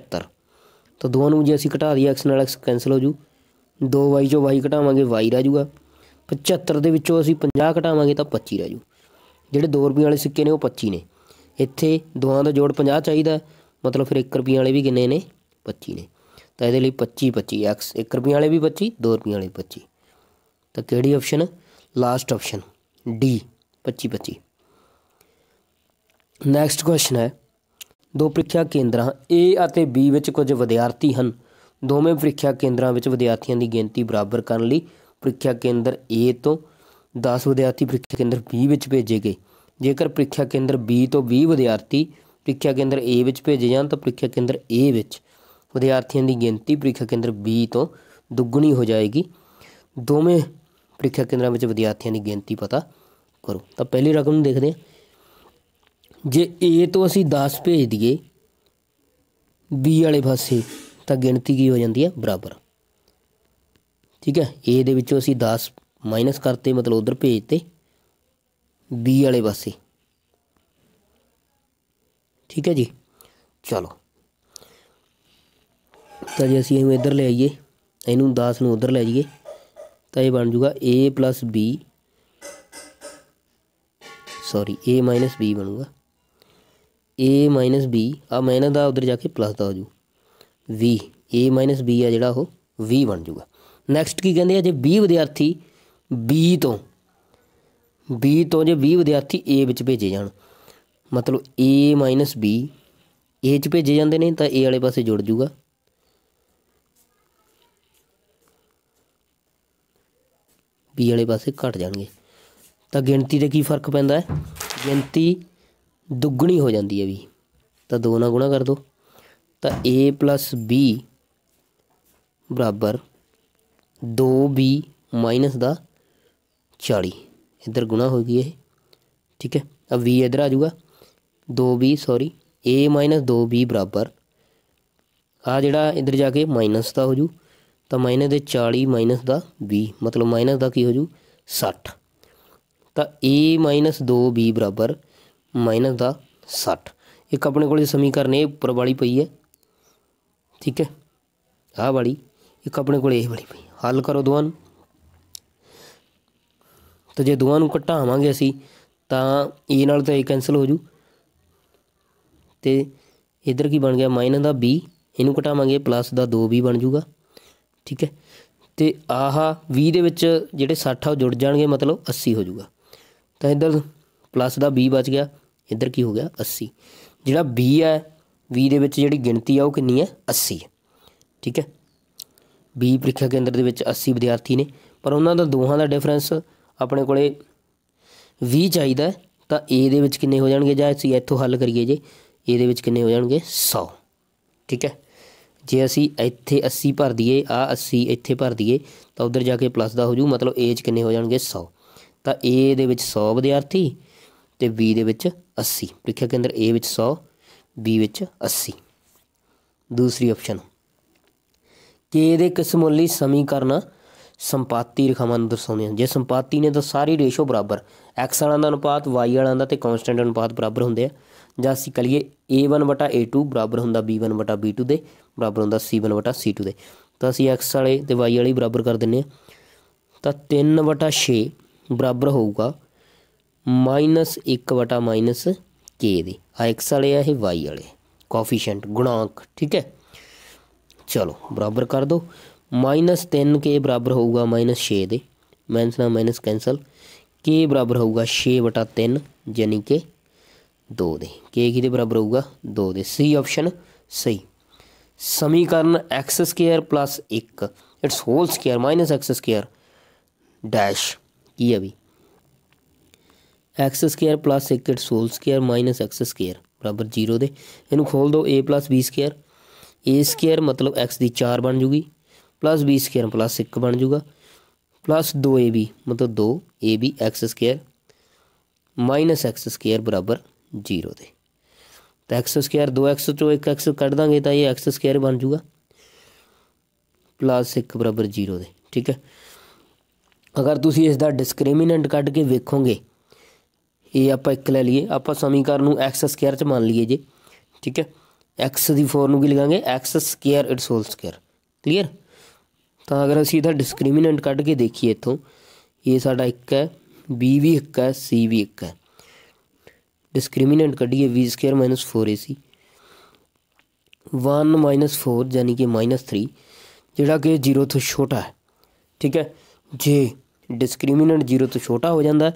ਤਾਂ ਦੋਵਾਂ ਨੂੰ ਜੇ ਅਸੀਂ ਘਟਾ ਦਈਏ x ਨਾਲ x ਕੈਨਸਲ ਹੋ ਜੂ 2y ਚੋਂ y ਘਟਾਵਾਂਗੇ y ਰਹਿ ਜੂਗਾ 75 ਦੇ ਵਿੱਚੋਂ ਅਸੀਂ 50 ਘਟਾਵਾਂਗੇ ਤਾਂ 25 ਰਹਿ ਜੂ ਜਿਹੜੇ 2 ਰੁਪਏ ਵਾਲੇ ਸਿੱਕੇ ਨੇ ਉਹ 25 ਨੇ ਇੱਥੇ ਦੋਹਾਂ ਦਾ ਜੋੜ 50 ਚਾਹੀਦਾ ਮਤਲਬ ਫਿਰ 1 ਰੁਪਏ ਵਾਲੇ ਵੀ ਕਿੰਨੇ ਨੇ 25 ਨੇ ਤਾਂ ਇਹਦੇ ਲਈ 25 25 1 ਰੁਪਏ ਵਾਲੇ ਵੀ 25 2 ਰੁਪਏ ਵਾਲੇ 25 ਤਾਂ ਕਿਹੜੀ option last option d 25 25 next question ਹੈ ਦੋ ਪ੍ਰੀਖਿਆ ਕੇਂਦਰਾਂ A ਅਤੇ B ਵਿੱਚ ਕੁਝ ਵਿਦਿਆਰਥੀ ਹਨ ਦੋਵੇਂ ਪ੍ਰੀਖਿਆ ਕੇਂਦਰਾਂ ਵਿੱਚ ਵਿਦਿਆਰਥੀਆਂ ਦੀ ਗਿਣਤੀ ਬਰਾਬਰ ਕਰਨ ਲਈ ਪ੍ਰੀਖਿਆ ਕੇਂਦਰ A ਤੋਂ 10 ਵਿਦਿਆਰਥੀ ਪ੍ਰੀਖਿਆ ਕੇਂਦਰ B ਵਿੱਚ ਭੇਜੇ ਗਏ ਜੇਕਰ ਪ੍ਰੀਖਿਆ ਕੇਂਦਰ B ਤੋਂ 20 ਵਿਦਿਆਰਥੀ ਪ੍ਰੀਖਿਆ ਕੇਂਦਰ A ਵਿੱਚ ਭੇਜੇ ਜਾਣ ਤਾਂ ਪ੍ਰੀਖਿਆ ਕੇਂਦਰ A ਵਿੱਚ ਵਿਦਿਆਰਥੀਆਂ ਦੀ ਗਿਣਤੀ ਪ੍ਰੀਖਿਆ ਕੇਂਦਰ B ਤੋਂ ਦੁੱਗਣੀ ਹੋ ਜਾਏਗੀ ਦੋਵੇਂ ਪ੍ਰੀਖਿਆ ਕੇਂਦਰਾਂ ਵਿੱਚ ਵਿਦਿਆਰਥੀਆਂ ਦੀ ਗਿਣਤੀ ਪਤਾ ਕਰੋ ਤਾਂ ਪਹਿਲੀ ਰਕਮ ਨੂੰ ਦੇਖਦੇ ਹਾਂ ਜੇ A ਤੋਂ ਅਸੀਂ 10 ਭੇਜ ਦਈਏ B ਵਾਲੇ ਪਾਸੇ ਤਾਂ ਗਿਣਤੀ ਕੀ ਹੋ ਜਾਂਦੀ ਹੈ ਬਰਾਬਰ ਠੀਕ ਹੈ A ਦੇ ਵਿੱਚੋਂ ਅਸੀਂ 10 ਮਾਈਨਸ ਕਰਤੇ ਮਤਲਬ ਉਧਰ ਭੇਜਤੇ b ਵਾਲੇ ਪਾਸੇ ਠੀਕ ਹੈ ਜੀ ਚਲੋ ਤਾਂ ਜੇ ਅਸੀਂ ਇਹਨੂੰ ਇੱਧਰ ਲੈ ਆਈਏ ਇਹਨੂੰ 10 ਨੂੰ ਉਧਰ ਲੈ ਜਾਈਏ ਤਾਂ ਇਹ ਬਣ ਜਾਊਗਾ a b sorry a b ਬਣੂਗਾ a b ਆ ਮਾਈਨਸ ਦਾ ਉਧਰ ਜਾ ਕੇ ਪਲੱਸ ਦਾ ਹੋ ਜੂ v a b ਆ ਜਿਹੜਾ ਉਹ v ਬਣ ਜਾਊਗਾ ਨੈਕਸਟ ਕੀ ਕਹਿੰਦੇ ਆ ਜੇ 20 ਵਿਦਿਆਰਥੀ B ਤੋਂ B ਤੋਂ ਜੇ 20 ਵਿਦਿਆਰਥੀ A ਵਿੱਚ ਭੇਜੇ ਜਾਣ ਮਤਲਬ A -b A ਚ ਭੇਜੇ ਜਾਂਦੇ ਨੇ ਤਾਂ A ਵਾਲੇ ਪਾਸੇ ਜੁੜ ਜੂਗਾ B ਵਾਲੇ ਪਾਸੇ ਘਟ ਜਾਣਗੇ ਤਾਂ ਗਿਣਤੀ ਦੇ ਕੀ ਫਰਕ ਪੈਂਦਾ ਹੈ ਗਿਣਤੀ ਦੁੱਗਣੀ ਹੋ ਜਾਂਦੀ ਹੈ ਵੀ ਤਾਂ ਦੋ ਨਾਲ ਗੁਣਾ ਕਰ ਦੋ ਤਾਂ a b ਬਰਾਬਰ 2b ਮਾਈਨਸ ਦਾ 40 ਇਧਰ ਗੁਣਾ ਹੋ ਗਈ ਇਹ ਠੀਕ ਹੈ ਅਬ v ਇਧਰ ਆ ਜਾਊਗਾ 2b ਸੌਰੀ a 2b ਬਰਾਬਰ ਆ ਜਿਹੜਾ ਇਧਰ ਜਾ ਕੇ ਮਾਈਨਸ ਦਾ ਹੋ ਜੂ ਤਾਂ ਮਾਈਨਸ ਦੇ 40 ਮਾਈਨਸ ਦਾ 20 ਮਤਲਬ ਮਾਈਨਸ ਦਾ ਕੀ ਹੋ ਜੂ 60 ਤਾਂ a 2b ਬਰਾਬਰ ਮਾਈਨਸ ਦਾ 60 ਇੱਕ ਆਪਣੇ ਕੋਲੇ ਸਮੀਕਰਨ ਇਹ ਉੱਪਰ ਵਾਲੀ ਪਈ ਹੈ ਠੀਕ ਹੈ ਆ ਵਾਲੀ ਇੱਕ ਆਪਣੇ ਕੋਲੇ ਇਹ ਵਾਲੀ ਪਈ ਹੱਲ ਕਰੋ ਦੋਵਾਂ ਨੂੰ ਤਾਂ ਜੇ ਦੋਵਾਂ ਨੂੰ ਘਟਾਵਾਂਗੇ ਅਸੀਂ ਤਾਂ a ਨਾਲ ਤਾਂ a ਕੈਨਸਲ ਹੋ ਜੂ ਤੇ ਇਧਰ ਕੀ ਬਣ ਗਿਆ ਮਾਈਨਸ ਦਾ b ਇਹਨੂੰ ਘਟਾਵਾਂਗੇ ਪਲੱਸ ਦਾ 2b ਬਣ ਜੂਗਾ ਠੀਕ ਹੈ ਤੇ ਆਹ 20 ਦੇ ਵਿੱਚ ਜਿਹੜੇ 60 ਆ ਉਹ ਜੁੜ ਜਾਣਗੇ ਮਤਲਬ 80 ਹੋ ਜੂਗਾ ਤਾਂ ਇਧਰ ਪਲੱਸ ਦਾ b ਬਚ ਗਿਆ ਇਧਰ ਕੀ ਹੋ ਗਿਆ 80 ਜਿਹੜਾ b ਹੈ 20 ਦੇ ਵਿੱਚ ਜਿਹੜੀ ਗਿਣਤੀ ਆ ਉਹ ਕਿੰਨੀ ਹੈ 80 ਠੀਕ ਹੈ b ਪ੍ਰੀਖਿਆ ਕੇਂਦਰ ਦੇ ਵਿੱਚ 80 ਵਿਦਿਆਰਥੀ ਨੇ ਪਰ ਉਹਨਾਂ ਦਾ ਦੋਹਾਂ ਦਾ ਡਿਫਰੈਂਸ ਆਪਣੇ ਕੋਲੇ 20 ਚਾਹੀਦਾ ਤਾਂ A ਦੇ ਵਿੱਚ ਕਿੰਨੇ ਹੋ ਜਾਣਗੇ ਜਾਂ ਅਸੀਂ ਇੱਥੋਂ ਹੱਲ ਕਰੀਏ ਜੇ A ਦੇ ਵਿੱਚ ਕਿੰਨੇ ਹੋ ਜਾਣਗੇ 100 ਠੀਕ ਹੈ ਜੇ ਅਸੀਂ ਇੱਥੇ 80 ਭਰ ਦਈਏ ਆ 80 ਇੱਥੇ ਭਰ ਦਈਏ ਤਾਂ ਉਧਰ ਜਾ ਕੇ ਪਲੱਸ ਦਾ ਹੋ ਜੂ ਮਤਲਬ A ਚ ਕਿੰਨੇ ਹੋ ਜਾਣਗੇ 100 ਤਾਂ A ਦੇ ਵਿੱਚ 100 ਵਿਦਿਆਰਥੀ ਤੇ B ਦੇ ਵਿੱਚ 80 ਪ੍ਰੀਖਿਆ ਕੇਂਦਰ A ਵਿੱਚ 100 B ਵਿੱਚ 80 ਦੂਸਰੀ ਆਪਸ਼ਨ K ਦੇ ਕਿਸਮੋਲੀ ਸਮੀਕਰਨ ਸੰਪਾਤੀ ਰਖਾਵਾਂ ਨੂੰ ਦਰਸਾਉਂਦੇ ਹਨ ਜੇ ਸੰਪਾਤੀ ਨੇ ਤਾਂ ਸਾਰੀ ਰੇਸ਼ੋ ਬਰਾਬਰ x ਵਾਲਾ ਦਾ ਅਨੁਪਾਤ y ਵਾਲਾ ਦਾ ਤੇ ਕਾਂਸਟੈਂਟ ਅਨੁਪਾਤ ਬਰਾਬਰ ਹੁੰਦੇ ਆ ਜਾਂ ਅਸੀਂ ਕਹੀਏ a1 a2 ਬਰਾਬਰ ਹੁੰਦਾ b1 b2 ਦੇ ਬਰਾਬਰ ਹੁੰਦਾ c1 c2 ਦੇ ਤਾਂ ਅਸੀਂ x ਵਾਲੇ ਤੇ y ਵਾਲੇ ਬਰਾਬਰ ਕਰ ਦਿੰਨੇ ਆ ਤਾਂ 3 6 ਬਰਾਬਰ ਹੋਊਗਾ -1 k ਦੇ ਆ x ਵਾਲੇ ਆ ਇਹ y ਵਾਲੇ ਕੋਫੀਸ਼ੀਐਂਟ ਗੁਣਾਂਕ ਠੀਕ ਹੈ ਚਲੋ ਬਰਾਬਰ ਕਰ ਦੋ ਮਾਈਨਸ 3 ਕੇ ਬਰਾਬਰ ਹੋਊਗਾ ਮਾਈਨਸ 6 ਦੇ ਮਾਈਨਸ ਨਾਲ ਮਾਈਨਸ ਕੈਨਸਲ ਕੇ ਬਰਾਬਰ ਹੋਊਗਾ 6 ਬਟਾ 3 ਜਾਨੀ ਕਿ 2 ਦੇ ਕੇ ਕਿਹਦੇ ਬਰਾਬਰ ਹੋਊਗਾ 2 ਦੇ ਸੀ ਆਪਸ਼ਨ ਸਹੀ ਸਮੀਕਰਨ x2 1 it's whole square minus x dash ਕੀ ਹੈ ਵੀ x2 1 it's whole square minus x ਬਰਾਬਰ 0 ਦੇ ਇਹਨੂੰ ਖੋਲ ਦਿਓ a b2 ਸਕੁਅਰ ਮਤਲਬ x ਦੀ 4 ਬਣ ਜੂਗੀ ਪਲੱਸ b ਪਲੱਸ 1 ਬਣ ਜਾਊਗਾ ਪਲੱਸ 2ab ਮਤਲਬ 2ab x ਸਕੁਅਰ 0 ਦੇ ਤਾਂ x 2x ਚੋਂ 1x ਕੱਢ ਦਾਂਗੇ ਤਾਂ ਇਹ x ਬਣ ਜਾਊਗਾ ਪਲੱਸ 1 0 ਦੇ ਠੀਕ ਹੈ ਅਗਰ ਤੁਸੀਂ ਇਸ ਦਾ ਡਿਸਕ੍ਰਿਮੀਨੈਂਟ ਕੱਢ ਕੇ ਵੇਖੋਗੇ ਇਹ ਆਪਾਂ ਇੱਕ ਲੈ ਲਈਏ ਆਪਾਂ ਸਮੀਕਰਨ ਨੂੰ x ਚ ਮੰਨ ਲਈਏ ਜੇ ਠੀਕ ਹੈ x ਦੀ 4 ਨੂੰ ਕੀ ਲਗਾਂਗੇ x square it's whole square clear तो अगर असी ਇਹਦਾ ਡਿਸਕ੍ਰਿਮੀਨੈਂਟ ਕੱਢ ਕੇ ਦੇਖੀਏ ਇੱਥੋਂ ਇਹ एक है ਹੈ b ਵੀ 1 ਹੈ c ਵੀ 1 ਹੈ discriminant b square minus four a c one minus four यानी कि माइनस थ्री जोड़ा कि जीरो तो छोटा है ठीक है जे डिस्क्रिमिनेंट जीरो तो छोटा हो जाता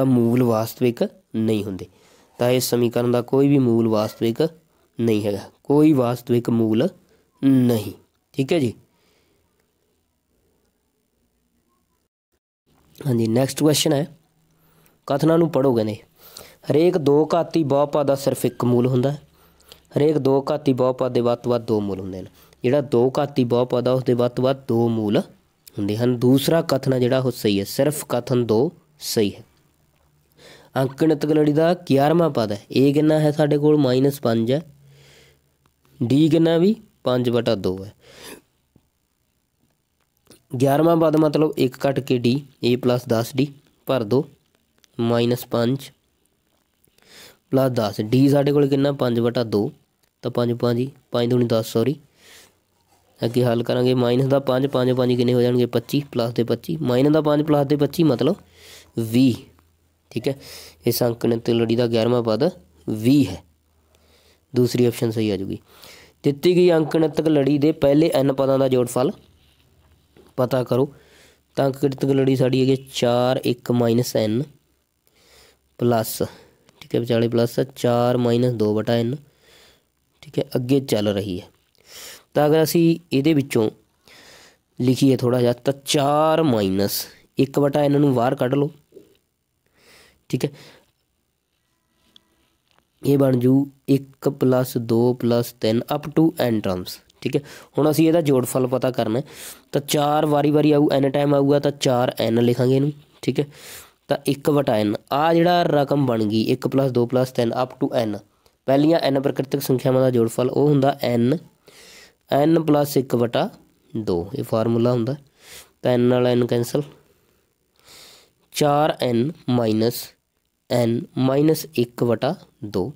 तो मूल वास्तविक नहीं होंगे तो इस समीकरण का कोई भी मूल वास्तविक नहीं है कोई वास्तविक मूल नहीं ठीक है जी ਹਾਂਜੀ ਨੈਕਸਟ ਕੁਐਸਚਨ ਹੈ ਕਥਨਾਂ ਨੂੰ ਪੜੋ ਕਹਿੰਦੇ ਹਰੇਕ ਦੋ ਘਾਤੀ ਬਹੁਪਦ ਦਾ ਸਿਰਫ ਇੱਕ ਮੂਲ ਹੁੰਦਾ ਹੈ ਹਰੇਕ ਦੋ ਘਾਤੀ ਬਹੁਪਦ ਦੇ ਵੱਧ ਤੋਂ ਵੱਧ ਦੋ ਮੂਲ ਹੁੰਦੇ ਨੇ ਜਿਹੜਾ ਦੋ ਘਾਤੀ ਬਹੁਪਦ ਆ ਉਸ ਦੇ ਵੱਧ ਤੋਂ ਵੱਧ ਦੋ ਮੂਲ ਹੁੰਦੇ ਹਨ ਦੂਸਰਾ ਕਥਨ ਜਿਹੜਾ ਉਹ ਸਹੀ ਹੈ ਸਿਰਫ ਕਥਨ ਦੋ ਸਹੀ ਹੈ ਅੰਕਣਿਤ ਗਲੜੀ ਦਾ 11ਵਾਂ ਪਦ ਹੈ ਇਹ ਕਿੰਨਾ ਹੈ ਸਾਡੇ ਕੋਲ -5 ਹੈ d ਕਿੰਨਾ ਵੀ 5/2 ਹੈ 11ਵਾਂ ਪਦ ਮਤਲਬ 1 ਘਟ ਕੇ d a 10d ਭਰ ਦੋ -5 ਪਲੱਸ 10 d ਸਾਡੇ ਕੋਲ ਕਿੰਨਾ 5 2 ਤਾਂ 5 5 5 ਦੂਣੀ 10 ਸੌਰੀ ਅੱਗੇ ਹੱਲ ਕਰਾਂਗੇ ਮਾਈਨਸ ਦਾ 5 5 5 ਕਿੰਨੇ ਹੋ ਜਾਣਗੇ 25 ਪਲੱਸ ਦੇ 25 ਮਾਈਨਸ ਦਾ 5 ਪਲੱਸ ਦੇ 25 ਮਤਲਬ 20 ਠੀਕ ਹੈ ਇਸ ਅੰਕ ਨੇ ਤੇ ਲੜੀ ਦਾ 11ਵਾਂ ਪਦ 20 ਹੈ ਦੂਸਰੀ ਆਪਸ਼ਨ ਸਹੀ ਆ ਜੂਗੀ ਦਿੱਤੀ ਗਈ ਅੰਕਣਤਕ ਲੜੀ ਦੇ ਪਹਿਲੇ n ਪਦਾਂ ਦਾ ਜੋੜਫਲ ਪਤਾ ਕਰੋ ਤਾਂ ਕਿਰਤਕ ਲੜੀ ਸਾਡੀ ਹੈਗੀ 4 1 n ਪਲੱਸ ਠੀਕ ਹੈ ਵਿਚਾਲੇ ਪਲੱਸ 4 2 n ਠੀਕ ਹੈ ਅੱਗੇ ਚੱਲ ਰਹੀ ਹੈ ਤਾਂ ਅਗਰ ਅਸੀਂ ਇਹਦੇ ਵਿੱਚੋਂ ਲਿਖੀਏ ਥੋੜਾ ਜਿਹਾ ਤਾਂ 4 1 n ਨੂੰ ਬਾਹਰ ਕੱਢ ਲਓ ਠੀਕ ਹੈ ਇਹ ਬਣ ਜੂ 1 2 3 ਅਪ ਟੂ ਐਨ ਟਰਮਸ ਠੀਕ ਹੈ ਹੁਣ ਅਸੀਂ ਇਹਦਾ ਜੋੜਫਲ ਪਤਾ ਕਰਨਾ ਤਾਂ ਚਾਰ ਵਾਰੀ-ਵਾਰੀ ਆਊ ਐਨ ਟਾਈਮ ਆਊਗਾ ਤਾਂ ਚਾਰ ਐਨ ਲਿਖਾਂਗੇ ਇਹਨੂੰ ਠੀਕ ਹੈ ਤਾਂ 1/n ਆ ਜਿਹੜਾ ਰਕਮ ਬਣ ਗਈ 1 2 3 ਅਪ ਟੂ n ਪਹਿਲੀਆਂ ਐਨ ਪ੍ਰਕਿਰਤਕ ਸੰਖਿਆਵਾਂ ਦਾ ਜੋੜਫਲ ਉਹ ਹੁੰਦਾ n ਐਨ 1/2 ਇਹ ਫਾਰਮੂਲਾ ਹੁੰਦਾ ਤਾਂ n ਨਾਲ ਐਨ ਕੈਨਸਲ 4n n 1/2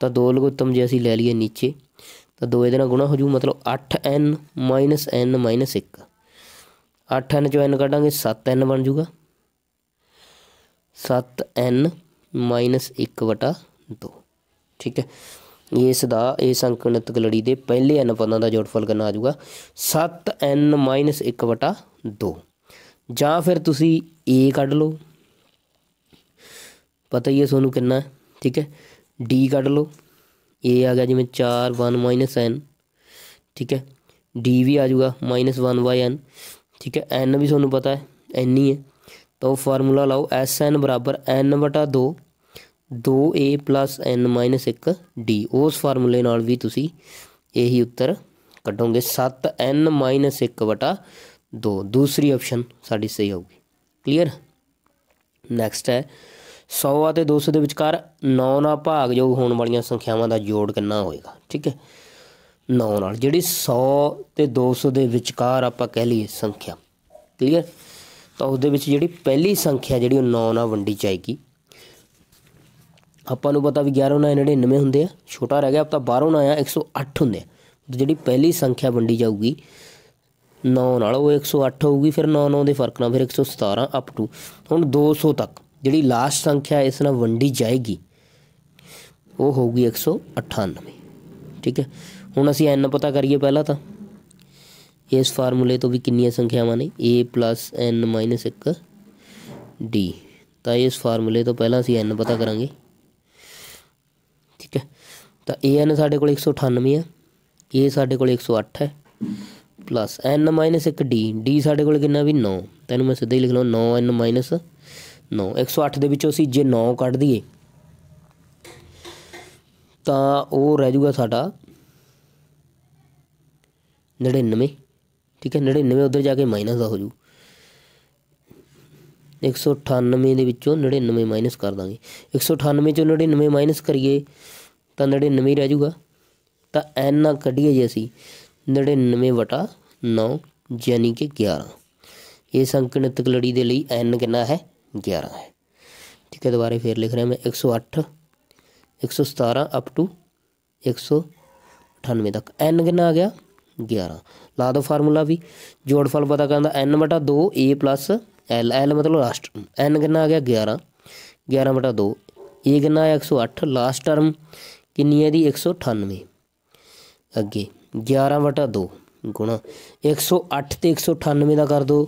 ਤਾਂ 2 ਲਗੋਤਮ ਜੇ ਅਸੀਂ ਲੈ ਲਈਏ ਨੀਚੇ ਤਾਂ ਦੋ ਇਹਦੇ ਨਾਲ ਗੁਣਾ ਹੋ ਜੂ ਮਤਲਬ 8n n 1 8n ਚੋਂ n ਕੱਢਾਂਗੇ 7n ਬਣ ਜੂਗਾ 7n 1/2 ਠੀਕ ਹੈ ਇਸ ਦਾ ਇਹ ਸੰਕਲਨਤਕ ਲੜੀ ਦੇ ਪਹਿਲੇ n ਪਦਾਂ ਦਾ ਜੋੜਫਲ ਕਰਨਾ ਆ ਜੂਗਾ 7n 1/2 ਜਾਂ ਫਿਰ ਤੁਸੀਂ a ਕੱਢ ਲਓ ਪਤਾ ਹੀ ਹੈ ਤੁਹਾਨੂੰ ਕਿੰਨਾ ਠੀਕ ਹੈ d ਕੱਢ ਲਓ ए आ गया जिमें चार वन माइनस एन ठीक है डी भी आ माइनस वन बाई एन ठीक है एन भी सूँ पता है एन ही है तो फार्मूला लाओ एस एन बराबर एन बटा दो दो ए प्लस एन माइनस एक डी उस फार्मूले भी तुम यही उत्तर कटोगे सत्त एन माइनस एक बटा दो दूसरी ऑप्शन साड़ी सही ਹੋਊਗੀ क्लीयर नैक्सट है 100 ਅਤੇ 200 ਦੇ ਵਿਚਕਾਰ 9 ਨਾਲ ਭਾਗਯੋਗ ਹੋਣ ਵਾਲੀਆਂ ਸੰਖਿਆਵਾਂ ਦਾ ਜੋੜ ਕਿੰਨਾ ਹੋਏਗਾ ਠੀਕ ਹੈ 9 ਨਾਲ ਜਿਹੜੀ 100 ਤੇ 200 ਦੇ ਵਿਚਕਾਰ ਆਪਾਂ ਕਹਿ ਲਈਏ ਸੰਖਿਆ ਕਲੀਅਰ ਤਾਂ ਉਹਦੇ ਵਿੱਚ ਜਿਹੜੀ ਪਹਿਲੀ ਸੰਖਿਆ ਜਿਹੜੀ ਉਹ 9 ਨਾਲ ਵੰਡੀ ਜਾਏਗੀ ਆਪਾਂ ਨੂੰ ਪਤਾ ਵੀ 11 ਨਾਲ 99 ਹੁੰਦੇ ਆ ਛੋਟਾ ਰਹਿ ਗਿਆ ਆਪਾਂ 12 ਨਾਲ ਆ 108 ਹੁੰਦੇ ਆ ਜਿਹੜੀ ਪਹਿਲੀ ਸੰਖਿਆ ਵੰਡੀ ਜਾਊਗੀ 9 ਨਾਲ ਉਹ 108 ਹੋਊਗੀ ਫਿਰ 9 9 ਦੇ ਫਰਕ ਨਾਲ ਫਿਰ 117 ਅਪ ਟੂ ਹੁਣ 200 ਤੱਕ ਜਿਹੜੀ ਲਾਸਟ ਸੰਖਿਆ ਇਸ ਨਾਲ ਵੰਡੀ ਜਾਏਗੀ ਉਹ ਹੋਊਗੀ 198 ਠੀਕ ਹੈ ਹੁਣ ਅਸੀਂ n ਪਤਾ ਕਰੀਏ ਪਹਿਲਾਂ ਤਾਂ ਇਸ ਫਾਰਮੂਲੇ ਤੋਂ ਵੀ ਕਿੰਨੀਆਂ ਸੰਖਿਆਵਾਂ ਨੇ a n 1 d ਤਾਂ ਇਸ ਫਾਰਮੂਲੇ ਤੋਂ ਪਹਿਲਾਂ ਅਸੀਂ n ਪਤਾ ਕਰਾਂਗੇ ਠੀਕ ਹੈ ਤਾਂ an ਸਾਡੇ ਕੋਲ 198 ਆ a ਸਾਡੇ ਕੋਲ 108 ਹੈ ਪਲੱਸ n 1 d d ਸਾਡੇ ਕੋਲ ਕਿੰਨਾ ਵੀ 9 ਤੈਨੂੰ ਮੈਂ ਸਿੱਧਾ ਹੀ ਲਿਖ ਲਵਾਂ 9n 9 108 ਦੇ ਵਿੱਚੋਂ ਅਸੀਂ ਜੇ 9 ਕੱਢ ਦਈਏ ਤਾਂ ਉਹ ਰਹਿ ਜਾਊਗਾ ਸਾਡਾ 99 ਠੀਕ ਹੈ 99 ਉਧਰ ਜਾ ਕੇ ਮਾਈਨਸ ਦਾ ਹੋ ਜੂ 198 ਦੇ ਵਿੱਚੋਂ 99 ਮਾਈਨਸ ਕਰ ਦਾਂਗੇ 198 ਚੋਂ 99 ਮਾਈਨਸ ਕਰੀਏ ਤਾਂ 99 ਰਹਿ ਜਾਊਗਾ ਤਾਂ ਐਨ ਨਾ ਕੱਢੀਏ ਜੇ ਅਸੀਂ 99 ਵਟਾ 9 ਯਾਨੀ ਕਿ 11 ਇਸ ਅੰਕਣਿਤ ਲੜੀ ਦੇ ਲਈ ਐਨ ਕਿੰਨਾ ਹੈ ग्यारह है ठीक है दोबारा फिर लिख रहे हैं मैं एक सौ अठ एक सौ सतारह अप टू एक सौ अठानवे तक एन कितना आ गया ग्यारह ला दो फार्मूला भी जोड़फल पता करना एन बटा दो ए प्लस एल एल मतलब लास्ट एन कि आ गया ग्यारह ग्यारह बटा दो ए कितना आया एक सौ अठ लास्ट टर्म कि एक सौ अठानवे अगे ग्यारह बटा दो गुणा एक सौ अठ तो एक सौ अठानवे का कर दो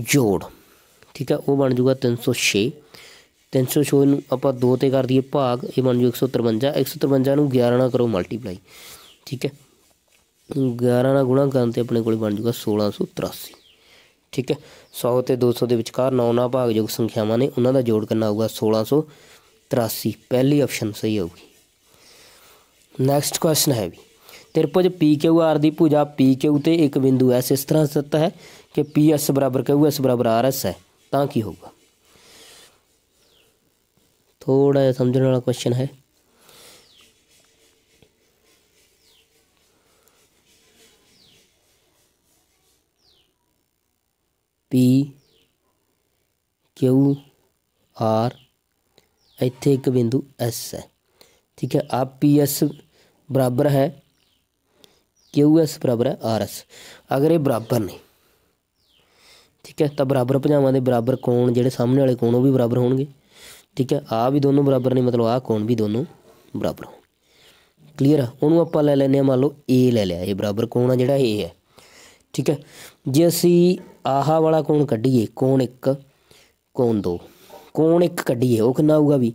जोड़ ਠੀਕ ਹੈ ਉਹ ਬਣ ਜਾਊਗਾ 306 306 ਨੂੰ ਆਪਾਂ 2 ਤੇ ਕਰ ਦਈਏ ਭਾਗ ਇਹ ਬਣ ਜੂ 153 153 ਨੂੰ 11 ਨਾਲ ਕਰੋ ਮਲਟੀਪਲਾਈ ਠੀਕ ਹੈ 11 ਨਾਲ ਗੁਣਾ ਕਰਨ ਤੇ ਆਪਣੇ ਕੋਲ ਬਣ ਜੂਗਾ 1683 ਠੀਕ ਹੈ 100 ਤੇ 200 ਦੇ ਵਿਚਕਾਰ 9 ਨਾਲ ਭਾਗਯੋਗ ਸੰਖਿਆਵਾਂ ਨੇ ਉਹਨਾਂ ਦਾ ਜੋੜ ਕਰਨਾ ਹੋਊਗਾ 1683 ਪਹਿਲੀ ਆਪਸ਼ਨ ਸਹੀ ਹੋਊਗੀ ਨੈਕਸਟ ਕੁਐਸਚਨ ਹੈ ਵੀ ਤਿਰਭੁਜ PQR ਦੀ ਭੁਜਾ PQ ਤੇ ਇੱਕ ਬਿੰਦੂ S ਇਸ ਤਰ੍ਹਾਂ ਸਥਿਤ ਹੈ ਕਿ PS QS RS ਹੈ ਤਾਂ ਕੀ ਹੋਊਗਾ ਥੋੜਾ ਜਿਹਾ ਸਮਝਣ ਵਾਲਾ ਕੁਐਸਚਨ ਹੈ ਪੀ ਕਿਊ ਆਰ ਇੱਥੇ ਇੱਕ ਬਿੰਦੂ S ਹੈ ठीक है आप पी एस बराबर है क्यू एस बराबर है आर एस अगर ये बराबर नहीं ਠੀਕ ਹੈ ਤਾਂ ਬਰਾਬਰ ਭੁਜਾਵਾਂ ਦੇ ਬਰਾਬਰ ਕੋਣ ਜਿਹੜੇ ਸਾਹਮਣੇ ਵਾਲੇ ਕੋਣ ਉਹ ਵੀ ਬਰਾਬਰ ਹੋਣਗੇ ਠੀਕ ਹੈ ਆ ਵੀ ਦੋਨੋਂ ਬਰਾਬਰ ਨੇ ਮਤਲਬ ਆ ਕੋਣ ਵੀ ਦੋਨੋਂ ਬਰਾਬਰ ਹੋ ਕਲੀਅਰ ਆ ਉਹਨੂੰ ਆਪਾਂ ਲੈ ਲੈਨੇ ਆ ਮੰਨ ਲਓ A ਲੈ ਲਿਆ ਇਹ ਬਰਾਬਰ ਕੋਣ ਆ ਜਿਹੜਾ A ਹੈ ਠੀਕ ਹੈ ਜੇ ਅਸੀਂ ਆਹਾ ਵਾਲਾ ਕੋਣ ਕੱਢੀਏ ਕੋਣ 1 ਕੋਣ 2 ਕੋਣ 1 ਕੱਢੀਏ ਉਹ ਕਿੰਨਾ ਆਊਗਾ ਵੀ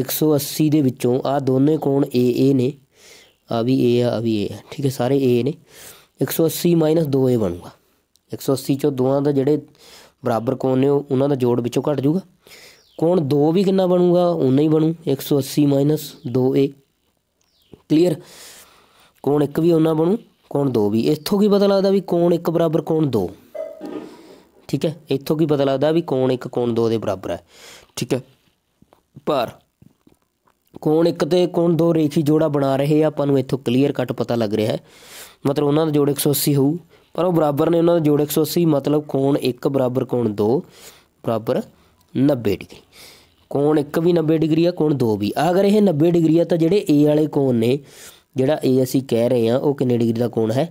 180 ਦੇ ਵਿੱਚੋਂ ਆ ਦੋਨੇ ਕੋਣ A A ਨੇ ਆ ਵੀ A ਆ ਆ ਵੀ A ਠੀਕ ਹੈ ਸਾਰੇ A ਨੇ 180 2A ਬਣੂਗਾ 180 ਚੋਂ ਦੋਵਾਂ ਦਾ ਜਿਹੜੇ ਬਰਾਬਰ ਕੋਣ ਨੇ ਉਹਨਾਂ ਦਾ ਜੋੜ ਵਿੱਚੋਂ ਘਟ ਜਾਊਗਾ ਕੋਣ 2 ਵੀ ਕਿੰਨਾ ਬਣੂਗਾ ਉਨਾ ਹੀ ਬਣੂ 180 2a ਕਲੀਅਰ ਕੋਣ 1 ਵੀ ਉਹਨਾਂ ਬਣੂ ਕੋਣ 2 ਵੀ ਇੱਥੋਂ ਕੀ ਪਤਾ ਲੱਗਦਾ ਵੀ ਕੋਣ 1 ਬਰਾਬਰ ਕੋਣ 2 ਠੀਕ ਹੈ ਇੱਥੋਂ ਕੀ ਪਤਾ ਲੱਗਦਾ ਵੀ ਕੋਣ 1 ਕੋਣ 2 ਦੇ ਬਰਾਬਰ ਹੈ ਠੀਕ ਹੈ ਪਰ ਕੋਣ 1 ਤੇ ਕੋਣ 2 ਰੇਖੀ ਜੋੜਾ ਬਣਾ ਰਹੇ ਆ ਆਪਾਂ ਨੂੰ ਇੱਥੋਂ ਕਲੀਅਰ ਕੱਟ ਪਤਾ ਲੱਗ ਰਿਹਾ ਹੈ ਮਤਲਬ ਉਹਨਾਂ ਦਾ ਜੋੜ 180 ਹੋਊ ਪਰ ਉਹ ਬਰਾਬਰ ਨੇ ਉਹਨਾਂ ਦਾ ਜੋੜ 180 ਮਤਲਬ ਕੋਣ 1 ਬਰਾਬਰ ਕੋਣ 2 ਬਰਾਬਰ 90 ਡਿਗਰੀ ਕੋਣ 1 ਵੀ 90 ਡਿਗਰੀ ਆ ਕੋਣ 2 ਵੀ ਅਗਰ ਇਹ 90 ਡਿਗਰੀ ਆ ਤਾਂ ਜਿਹੜੇ A ਵਾਲੇ ਕੋਣ ਨੇ ਜਿਹੜਾ A ਅਸੀਂ ਕਹਿ ਰਹੇ ਆ ਉਹ ਕਿੰਨੇ ਡਿਗਰੀ ਦਾ ਕੋਣ ਹੈ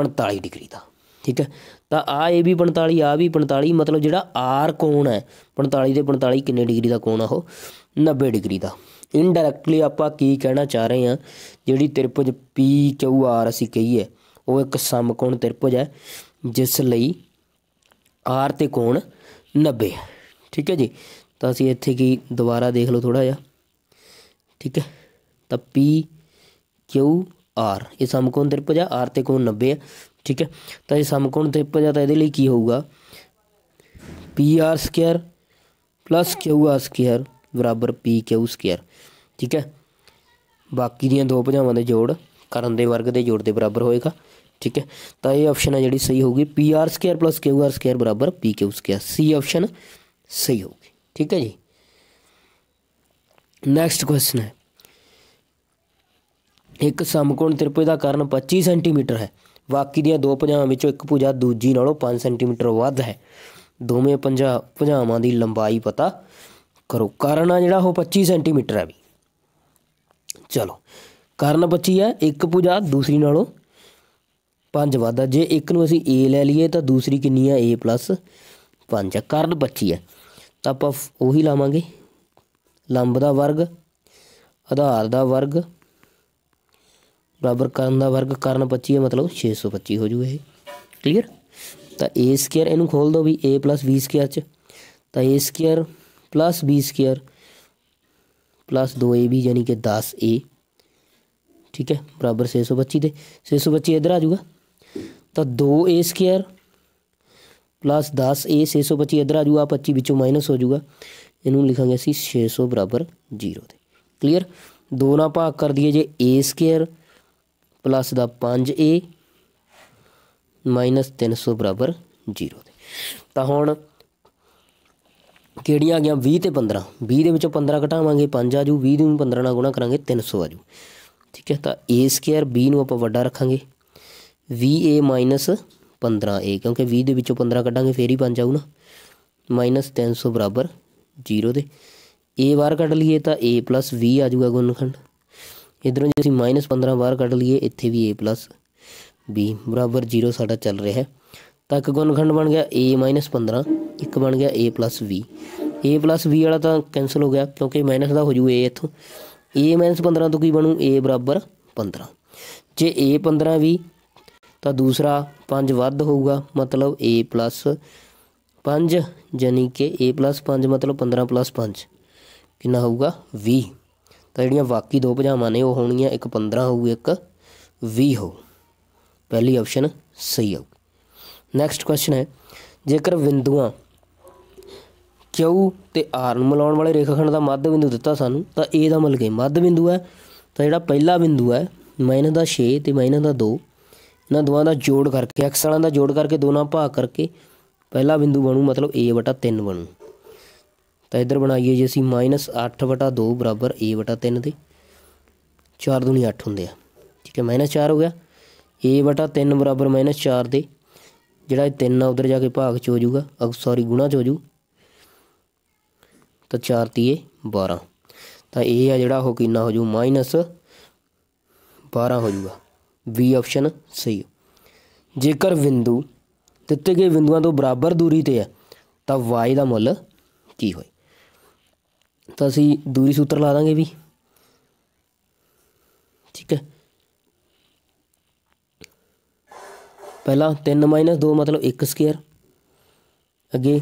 45 ਡਿਗਰੀ ਦਾ ਠੀਕ ਹੈ ਤਾਂ ਆ ਇਹ ਵੀ 45 ਆ ਵੀ 45 ਮਤਲਬ ਜਿਹੜਾ R ਕੋਣ ਹੈ 45 ਦੇ 45 ਕਿੰਨੇ ਡਿਗਰੀ ਦਾ ਕੋਣ ਆ ਉਹ 90 ਡਿਗਰੀ ਦਾ ਇਨਡਾਇਰੈਕਟਲੀ ਆਪਾਂ ਕੀ ਕਹਿਣਾ ਚਾਹ ਰਹੇ ਆ ਜਿਹੜੀ ਤਿਰਪੁਜ PQR ਅਸੀਂ ਕਹੀਏ ਉਹ ਇੱਕ ਸਮਕੋਣ ਤ੍ਰਿਭੁਜ ਹੈ ਜਿਸ ਲਈ ਆਰ ਤੇ ਕੋਣ 90 ਹੈ ਠੀਕ ਹੈ ਜੀ ਤਾਂ ਅਸੀਂ ਇੱਥੇ ਕੀ ਦੁਬਾਰਾ ਦੇਖ ਲਓ ਥੋੜਾ ਜਿਹਾ ਠੀਕ ਹੈ ਤਾਂ P Q R ਇਹ ਸਮਕੋਣ ਤ੍ਰਿਭੁਜ ਹੈ R ਤੇ ਕੋਣ 90 ਹੈ ਠੀਕ ਹੈ ਤਾਂ ਇਹ ਸਮਕੋਣ ਤ੍ਰਿਭੁਜ ਹੈ ਤਾਂ ਇਹਦੇ ਲਈ ਕੀ ਹੋਊਗਾ ਸਕੁਅਰ ਪਲੱਸ ਆਰ ਸਕੁਅਰ ਬਰਾਬਰ ਸਕੁਅਰ ਠੀਕ ਹੈ ਬਾਕੀ ਦੀਆਂ ਦੋ ਭੁਜਾਵਾਂ ਦੇ ਜੋੜ ਕਰਨ ਦੇ ਵਰਗ ਦੇ ਜੋੜ ਦੇ ਬਰਾਬਰ ਹੋਏਗਾ ठीक है तो यह ऑप्शन है जी सही होगी p r square plus q r square बराबर p q square c option सही होगी ठीक है जी नैक्सट क्वेश्चन है एक समकोण त्रिपे का कारण पच्ची सेंटीमीटर है बाकी दिया दो पजावों एक भुजा दूजी नो पांच सेंटीमीटर वाद है दोवें पंजा भुजावों की लंबाई पता करो कारण आ जोड़ा वो पच्ची सेंटीमीटर है भी चलो कारण पच्ची है एक भुजा दूसरी नालों ਪੰਜ ਵਾਧਾ ਜੇ ਇੱਕ ਨੂੰ ਅਸੀਂ a ਲੈ ਲਈਏ ਤਾਂ ਦੂਸਰੀ ਕਿੰਨੀ ਆ a 5 ਆ ਕਰਨ 25 ਆ ਤਾਂ ਆਪਾਂ ਉਹੀ ਲਾਵਾਂਗੇ ਲੰਬ ਦਾ ਵਰਗ ਆਧਾਰ ਦਾ ਵਰਗ ਬਰਾਬਰ ਕਰਨ ਦਾ ਵਰਗ ਕਰਨ 25 ਹੈ ਮਤਲਬ 625 ਹੋ ਜੂਗਾ ਇਹ ਕਲੀਅਰ ਤਾਂ a ਸਕੁਅਰ ਇਹਨੂੰ ਖੋਲ ਦੋ ਵੀ a b ਸਕੁਅਰ ਚ ਤਾਂ a square b square 2ab ਯਾਨੀ ਕਿ 10a ਠੀਕ ਹੈ ਬਰਾਬਰ 625 ਦੇ 625 ਇਧਰ ਆ ਜੂਗਾ ਤਾਂ 2a ਸਕੁਅਰ ਪਲੱਸ 10a 625 ਇਧਰ ਆ ਜੂਗਾ 25 ਵਿੱਚੋਂ ਮਾਈਨਸ ਹੋ ਜੂਗਾ ਇਹਨੂੰ ਲਿਖਾਂਗੇ ਅਸੀਂ 600 0 ਤੇ ਕਲੀਅਰ ਦੋ ਨਾਲ ਭਾਗ ਕਰ ਦਈਏ ਜੇ a ਸਕੁਅਰ ਪਲੱਸ ਦਾ 5a ਮਾਈਨਸ 300 0 ਤੇ ਤਾਂ ਹੁਣ ਕਿਹੜੀਆਂ ਆ ਗਈਆਂ 20 ਤੇ 15 20 ਦੇ ਵਿੱਚੋਂ 15 ਘਟਾਵਾਂਗੇ 5 ਆ ਜੂ 20 ਨੂੰ 15 ਨਾਲ ਗੁਣਾ ਕਰਾਂਗੇ 300 ਆ ਜੂ ਠੀਕ ਹੈ ਤਾਂ a² b ਨੂੰ ਆਪਾਂ ਵੱਡਾ ਰੱਖਾਂਗੇ 20a 15a ਕਿਉਂਕਿ 20 ਦੇ ਵਿੱਚੋਂ 15 ਕੱਢਾਂਗੇ ਫੇਰ ਹੀ ਬਣ ਆਊ ਨਾ 300 ਬਰਾਬਰ 0 ਦੇ a ਬਾਹਰ ਕੱਢ ਲਈਏ ਤਾਂ a v ਆ ਜਾਊਗਾ ਗੁਣਨਖੰਡ ਇਧਰੋਂ ਜੇ ਅਸੀਂ -15 ਬਾਹਰ ਕੱਢ ਲਈਏ ਇੱਥੇ ਵੀ a b ਬਰਾਬਰ 0 ਸਾਡਾ ਚੱਲ ਰਿਹਾ ਹੈ ਤਾਂ ਇੱਕ ਗੁਣਨਖੰਡ ਬਣ ਗਿਆ a 15 ਇੱਕ ਬਣ ਗਿਆ a v a v ਵਾਲਾ ਤਾਂ ਕੈਨਸਲ ਹੋ ਗਿਆ ਕਿਉਂਕਿ ਮਾਈਨਸ ਦਾ ਹੋ ਜੂ a ਇੱਥੋਂ a 15 ਤੋਂ ਕੀ ਬਣੂ a 15 ਜੇ a 15 ਵੀ ਤਾਂ ਦੂਸਰਾ 5 ਵੱਧ ਹੋਊਗਾ ਮਤਲਬ a 5 ਯਾਨੀ ਕਿ a 5 ਮਤਲਬ 15 5 ਕਿੰਨਾ ਹੋਊਗਾ 20 ਤਾਂ ਜਿਹੜੀਆਂ ਬਾਕੀ ਦੋ ਭਜਾਵਾਂ ਨੇ ਉਹ ਹੋਣਗੀਆਂ ਇੱਕ 15 ਹੋਊ ਇੱਕ 20 ਹੋ ਪਹਿਲੀ ਆਪਸ਼ਨ ਸਹੀ ਆਊ ਨੈਕਸਟ ਕੁਐਸਚਨ ਹੈ ਜੇਕਰ ਬਿੰਦੂਆਂ Q ਤੇ R ਨੂੰ ਮਿਲਾਉਣ ਵਾਲੇ ਰੇਖਾਖੰਡ ਦਾ ਮੱਧ ਬਿੰਦੂ ਦਿੱਤਾ ਸਾਨੂੰ ਤਾਂ A ਦਾ ਮਿਲ ਗਿਆ ਮੱਧ ਬਿੰਦੂ ਹੈ ਤਾਂ ਜਿਹੜਾ ਪਹਿਲਾ ਬਿੰਦੂ ਹੈ -6 ਤੇ -2 ਇਹਨਾਂ ਦੋਆਂ ਦਾ ਜੋੜ ਕਰਕੇ x ਵਾਲਾਂ ਦਾ ਜੋੜ ਕਰਕੇ ਦੋਨਾਂ ਭਾਗ ਕਰਕੇ ਪਹਿਲਾ ਬਿੰਦੂ ਬਣੂ ਮਤਲਬ a 3 ਬਣੂ ਤਾਂ ਇੱਧਰ ਬਣਾਈਏ ਜੇ ਅਸੀਂ -8 2 ਬਰਾਬਰ a 3 ਦੇ 4 ਦੂਣੀ 8 ਹੁੰਦੇ ਆ ਠੀਕ ਹੈ -4 ਹੋ ਗਿਆ a 3 ਬਰਾਬਰ -4 ਦੇ ਜਿਹੜਾ ਇਹ 3 ਆ ਉਧਰ ਜਾ ਕੇ ਭਾਗ ਚ ਹੋ ਜਾਊਗਾ ਅਗ ਸੌਰੀ ਗੁਣਾ ਚ ਹੋ ਜੂ ਤਾਂ 4 ਤੀਏ 12 ਤਾਂ a ਆ ਜਿਹੜਾ ਉਹ ਕਿੰਨਾ ਹੋ ਜੂ 12 ਹੋ ਜੂਗਾ ਬੀ ਆਪਸ਼ਨ ਸਹੀ ਜੇਕਰ ਬਿੰਦੂ ਦਿੱਤੇ ਗਏ ਬਿੰਦੂਆਂ ਤੋਂ ਬਰਾਬਰ ਦੂਰੀ ਤੇ ਹੈ ਤਾਂ y ਦਾ ਮੁੱਲ ਕੀ ਹੋਏ ਤਾਂ ਅਸੀਂ ਦੂਰੀ ਸੂਤਰ ਲਾ ਦਾਂਗੇ ਵੀ ਠੀਕ ਹੈ ਪਹਿਲਾ 3 2 ਮਤਲਬ 1 ਸਕੁਅਰ ਅੱਗੇ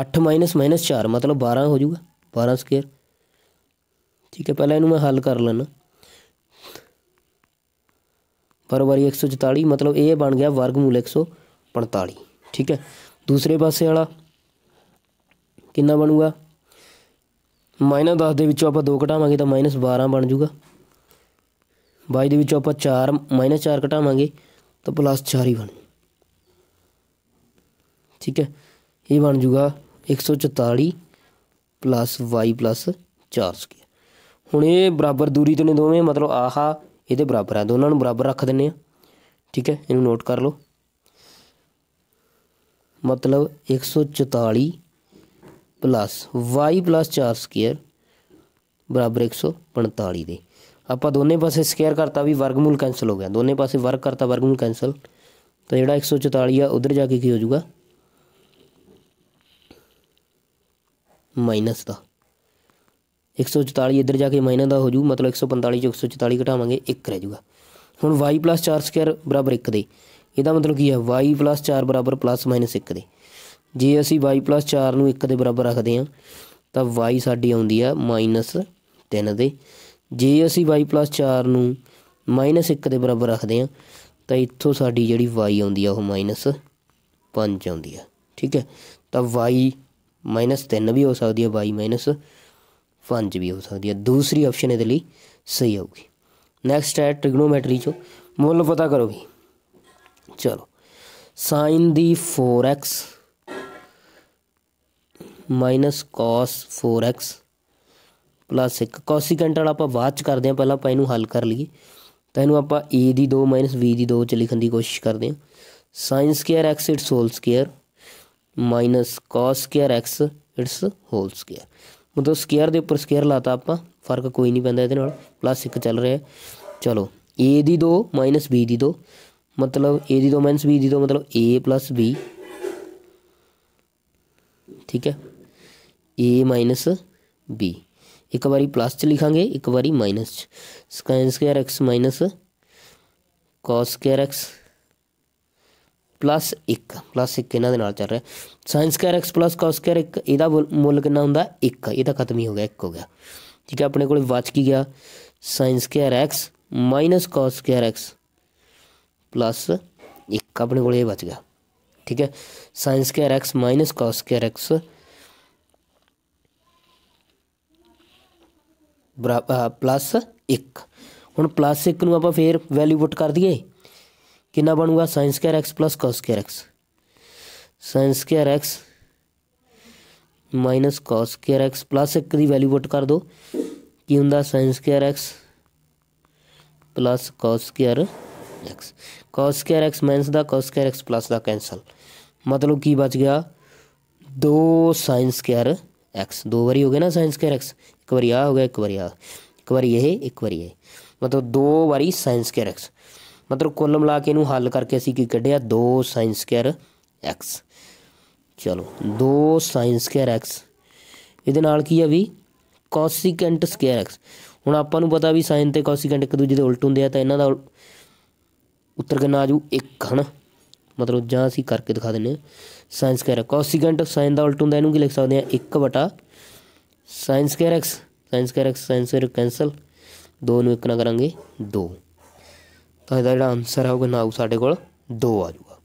8 4 ਮਤਲਬ 12 ਹੋ ਜਾਊਗਾ 12 ਸਕੁਅਰ ਠੀਕ ਹੈ ਪਹਿਲਾਂ ਇਹਨੂੰ ਮੈਂ ਹੱਲ ਕਰ ਲੈਣਾ ਵਾਰੀ 144 ਮਤਲਬ ਇਹ ਬਣ ਗਿਆ ਵਰਗਮੂਲ 145 ਠੀਕ ਹੈ ਦੂਸਰੇ ਪਾਸੇ ਵਾਲਾ ਕਿੰਨਾ ਬਣੂਗਾ ਮਾਈਨਸ 10 ਦੇ ਵਿੱਚੋਂ ਆਪਾਂ 2 ਘਟਾਵਾਂਗੇ ਤਾਂ ਮਾਈਨਸ 12 ਬਣ ਜਾਊਗਾ 22 ਦੇ ਵਿੱਚੋਂ ਆਪਾਂ 4 ਮਾਈਨਸ 4 ਘਟਾਵਾਂਗੇ ਤਾਂ ਪਲੱਸ 4 ਹੀ ਬਣ ਠੀਕ ਹੈ ਇਹ ਬਣ ਜਾਊਗਾ 144 ਪਲੱਸ y ਪਲੱਸ 4 ਸਕੇ ਹੁਣ ਇਹ ਬਰਾਬਰ ਦੂਰੀ ਤੇ ਨੇ ਦੋਵੇਂ ਮਤਲਬ ਆਹਾ ਇਹਦੇ ਬਰਾਬਰ ਆ ਦੋਨਾਂ ਨੂੰ ਬਰਾਬਰ ਰੱਖ ਦਿੰਨੇ ਆ ਠੀਕ ਹੈ ਇਹਨੂੰ ਨੋਟ ਕਰ ਲਓ ਮਤਲਬ 144 ਪਲੱਸ y ਪਲੱਸ 4 ਸਕੁਅਰ ਬਰਾਬਰ 145 ਦੇ ਆਪਾਂ ਦੋਨੇ ਪਾਸੇ ਸਕੁਅਰ ਕਰਤਾ ਵੀ ਵਰਗਮੂਲ ਕੈਨਸਲ ਹੋ ਗਿਆ ਦੋਨੇ ਪਾਸੇ ਵਰਗ ਕਰਤਾ ਵਰਗਮੂਲ ਕੈਨਸਲ ਤਾਂ ਜਿਹੜਾ 144 ਆ ਉਧਰ ਜਾ ਕੇ ਕੀ ਹੋ ਜਾਊਗਾ ਮਾਈਨਸ ਦਾ 144 ਇੱਧਰ ਜਾ ਕੇ ਮਾਈਨਸ ਦਾ ਹੋ ਜੂ ਮਤਲਬ 145 ਚੋਂ 144 ਘਟਾਵਾਂਗੇ 1 ਰਹਿ ਜੂਗਾ ਹੁਣ y 4² ਬਰਾਬਰ 1 ਦੇ ਇਹਦਾ ਮਤਲਬ ਕੀ ਹੈ y 4 ਬਰਾਬਰ 1 ਦੇ ਜੇ ਅਸੀਂ y 4 ਨੂੰ 1 ਦੇ ਬਰਾਬਰ ਰੱਖਦੇ ਹਾਂ ਤਾਂ y ਸਾਡੀ ਆਉਂਦੀ ਆ 3 ਦੇ ਜੇ ਅਸੀਂ y 4 ਨੂੰ 1 ਦੇ ਬਰਾਬਰ ਰੱਖਦੇ ਹਾਂ ਤਾਂ ਇੱਥੋਂ ਸਾਡੀ ਜਿਹੜੀ y ਆਉਂਦੀ ਆ ਉਹ 5 ਆਉਂਦੀ ਆ ਠੀਕ ਹੈ ਤਾਂ y 3 ਵੀ ਹੋ ਸਕਦੀ ਹੈ y ਮਾਈਨਸ 5 ਵੀ ਹੋ ਸਕਦੀ ਹੈ ਦੂਸਰੀ ਆਪਸ਼ਨ ਇਹਦੇ ਲਈ ਸਹੀ ਹੋਊਗੀ ਨੈਕਸਟ ਹੈ ਟ੍ਰਿਗਨੋਮੈਟਰੀ ਚੋਂ ਮੁੱਲ ਪਤਾ ਕਰੋ ਵੀ ਚਲੋ sin ਦੀ 4x cos 4x 1 ਕੋਸੀਕੈਂਟ ਵਾਲਾ ਆਪਾਂ ਬਾਅਦ ਚ ਕਰਦੇ ਹਾਂ ਪਹਿਲਾਂ ਆਪਾਂ ਇਹਨੂੰ ਹੱਲ ਕਰ ਲਈਏ ਤਾਂ ਇਹਨੂੰ ਆਪਾਂ a ਦੀ 2 b ਦੀ 2 ਚ ਲਿਖਣ ਦੀ ਕੋਸ਼ਿਸ਼ ਕਰਦੇ ਹਾਂ sin square x it's whole square minus cos x it's whole square मतलब स्केयर के उपर स्केयर लाता आप फर्क कोई नहीं पैदा ये प्लस एक चल रहा है चलो ए दो माइनस बी दो मतलब ए की दो माइनस बी दो मतलब ए प्लस बी ठीक है ए माइनस बी एक बार प्लस लिखा एक बार minus sine square x minus cos square x plus 1 plus 1 ਇਹਨਾਂ ਦੇ ਨਾਲ ਚੱਲ ਰਿਹਾ sin square x plus cos square 1 ਇਹਦਾ ਮੁੱਲ ਕਿੰਨਾ ਹੁੰਦਾ 1 ਇਹਦਾ ਤਾਂ ਖਤਮ ਹੀ ਹੋ ਗਿਆ 1 ਹੋ ਗਿਆ ਠੀਕ ਹੈ ਆਪਣੇ ਕੋਲ ਬਚ ਕੀ ਗਿਆ sin square x minus cos square x plus 1 ਆਪਣੇ ਕੋਲ ਇਹ ਬਚ ਗਿਆ ਠੀਕ ਹੈ sin square x minus cos square x plus 1 ਹੁਣ ਪਲੱਸ 1 ਨੂੰ ਆਪਾਂ ਫੇਰ ਵੈਲਿਊ ਪੁੱਟ ਕਰ ਦਈਏ किन्ना बनूगा sine square x plus cos square x sine square x minus cos square x plus एक की वैल्यू वोट कर दो कि होंगे sine square x plus cos square x cos square x minus का कॉस स्केयर एक्स प्लस का cancel मतलब की बच गया दो साइंस स्केयर एक्स दो बारी हो गया ना साइंस स्केयर एक्स एक बार आ हो गया एक बार आ एक बार ये एक बार ये मतलब दो बारी साइंस स्केयर एक्स ਮਤਲਬ ਕੁੱਲ ਮਿਲਾ ਕੇ ਇਹਨੂੰ ਹੱਲ ਕਰਕੇ ਅਸੀਂ ਕੀ ਕੱਢਿਆ 2 sin² x ਚਲੋ 2 sin² x ਇਹਦੇ ਨਾਲ ਕੀ ਆ ਵੀ cosecant² x ਹੁਣ ਆਪਾਂ ਨੂੰ ਪਤਾ ਵੀ sin ਤੇ cosecant ਇੱਕ ਦੂਜੇ ਦੇ ਉਲਟ ਹੁੰਦੇ ਆ ਤਾਂ ਇਹਨਾਂ ਦਾ ਉੱਤਰ ਕਿੰਨਾ ਆ ਜੂ 1 ਹਨ ਮਤਲਬ ਜਾਂ ਅਸੀਂ ਕਰਕੇ ਦਿਖਾ ਦਿੰਨੇ ਆ sin² cosecant sin ਦਾ ਉਲਟ ਹੁੰਦਾ ਇਹਨੂੰ ਕੀ ਲਿਖ ਸਕਦੇ ਆ 1 ਬਟਾ sin² x sin² x sin² cancel 2 ਨੂੰ 1 ਨਾਲ ਕਰਾਂਗੇ 2 ਤਾਂ ਇਹਦਾ ਜਿਹੜਾ ਆਨਸਰ ਆਊਗਾ ਨਾ ਆਊ ਸਾਡੇ ਕੋਲ 2 ਆ ਜਾਊਗਾ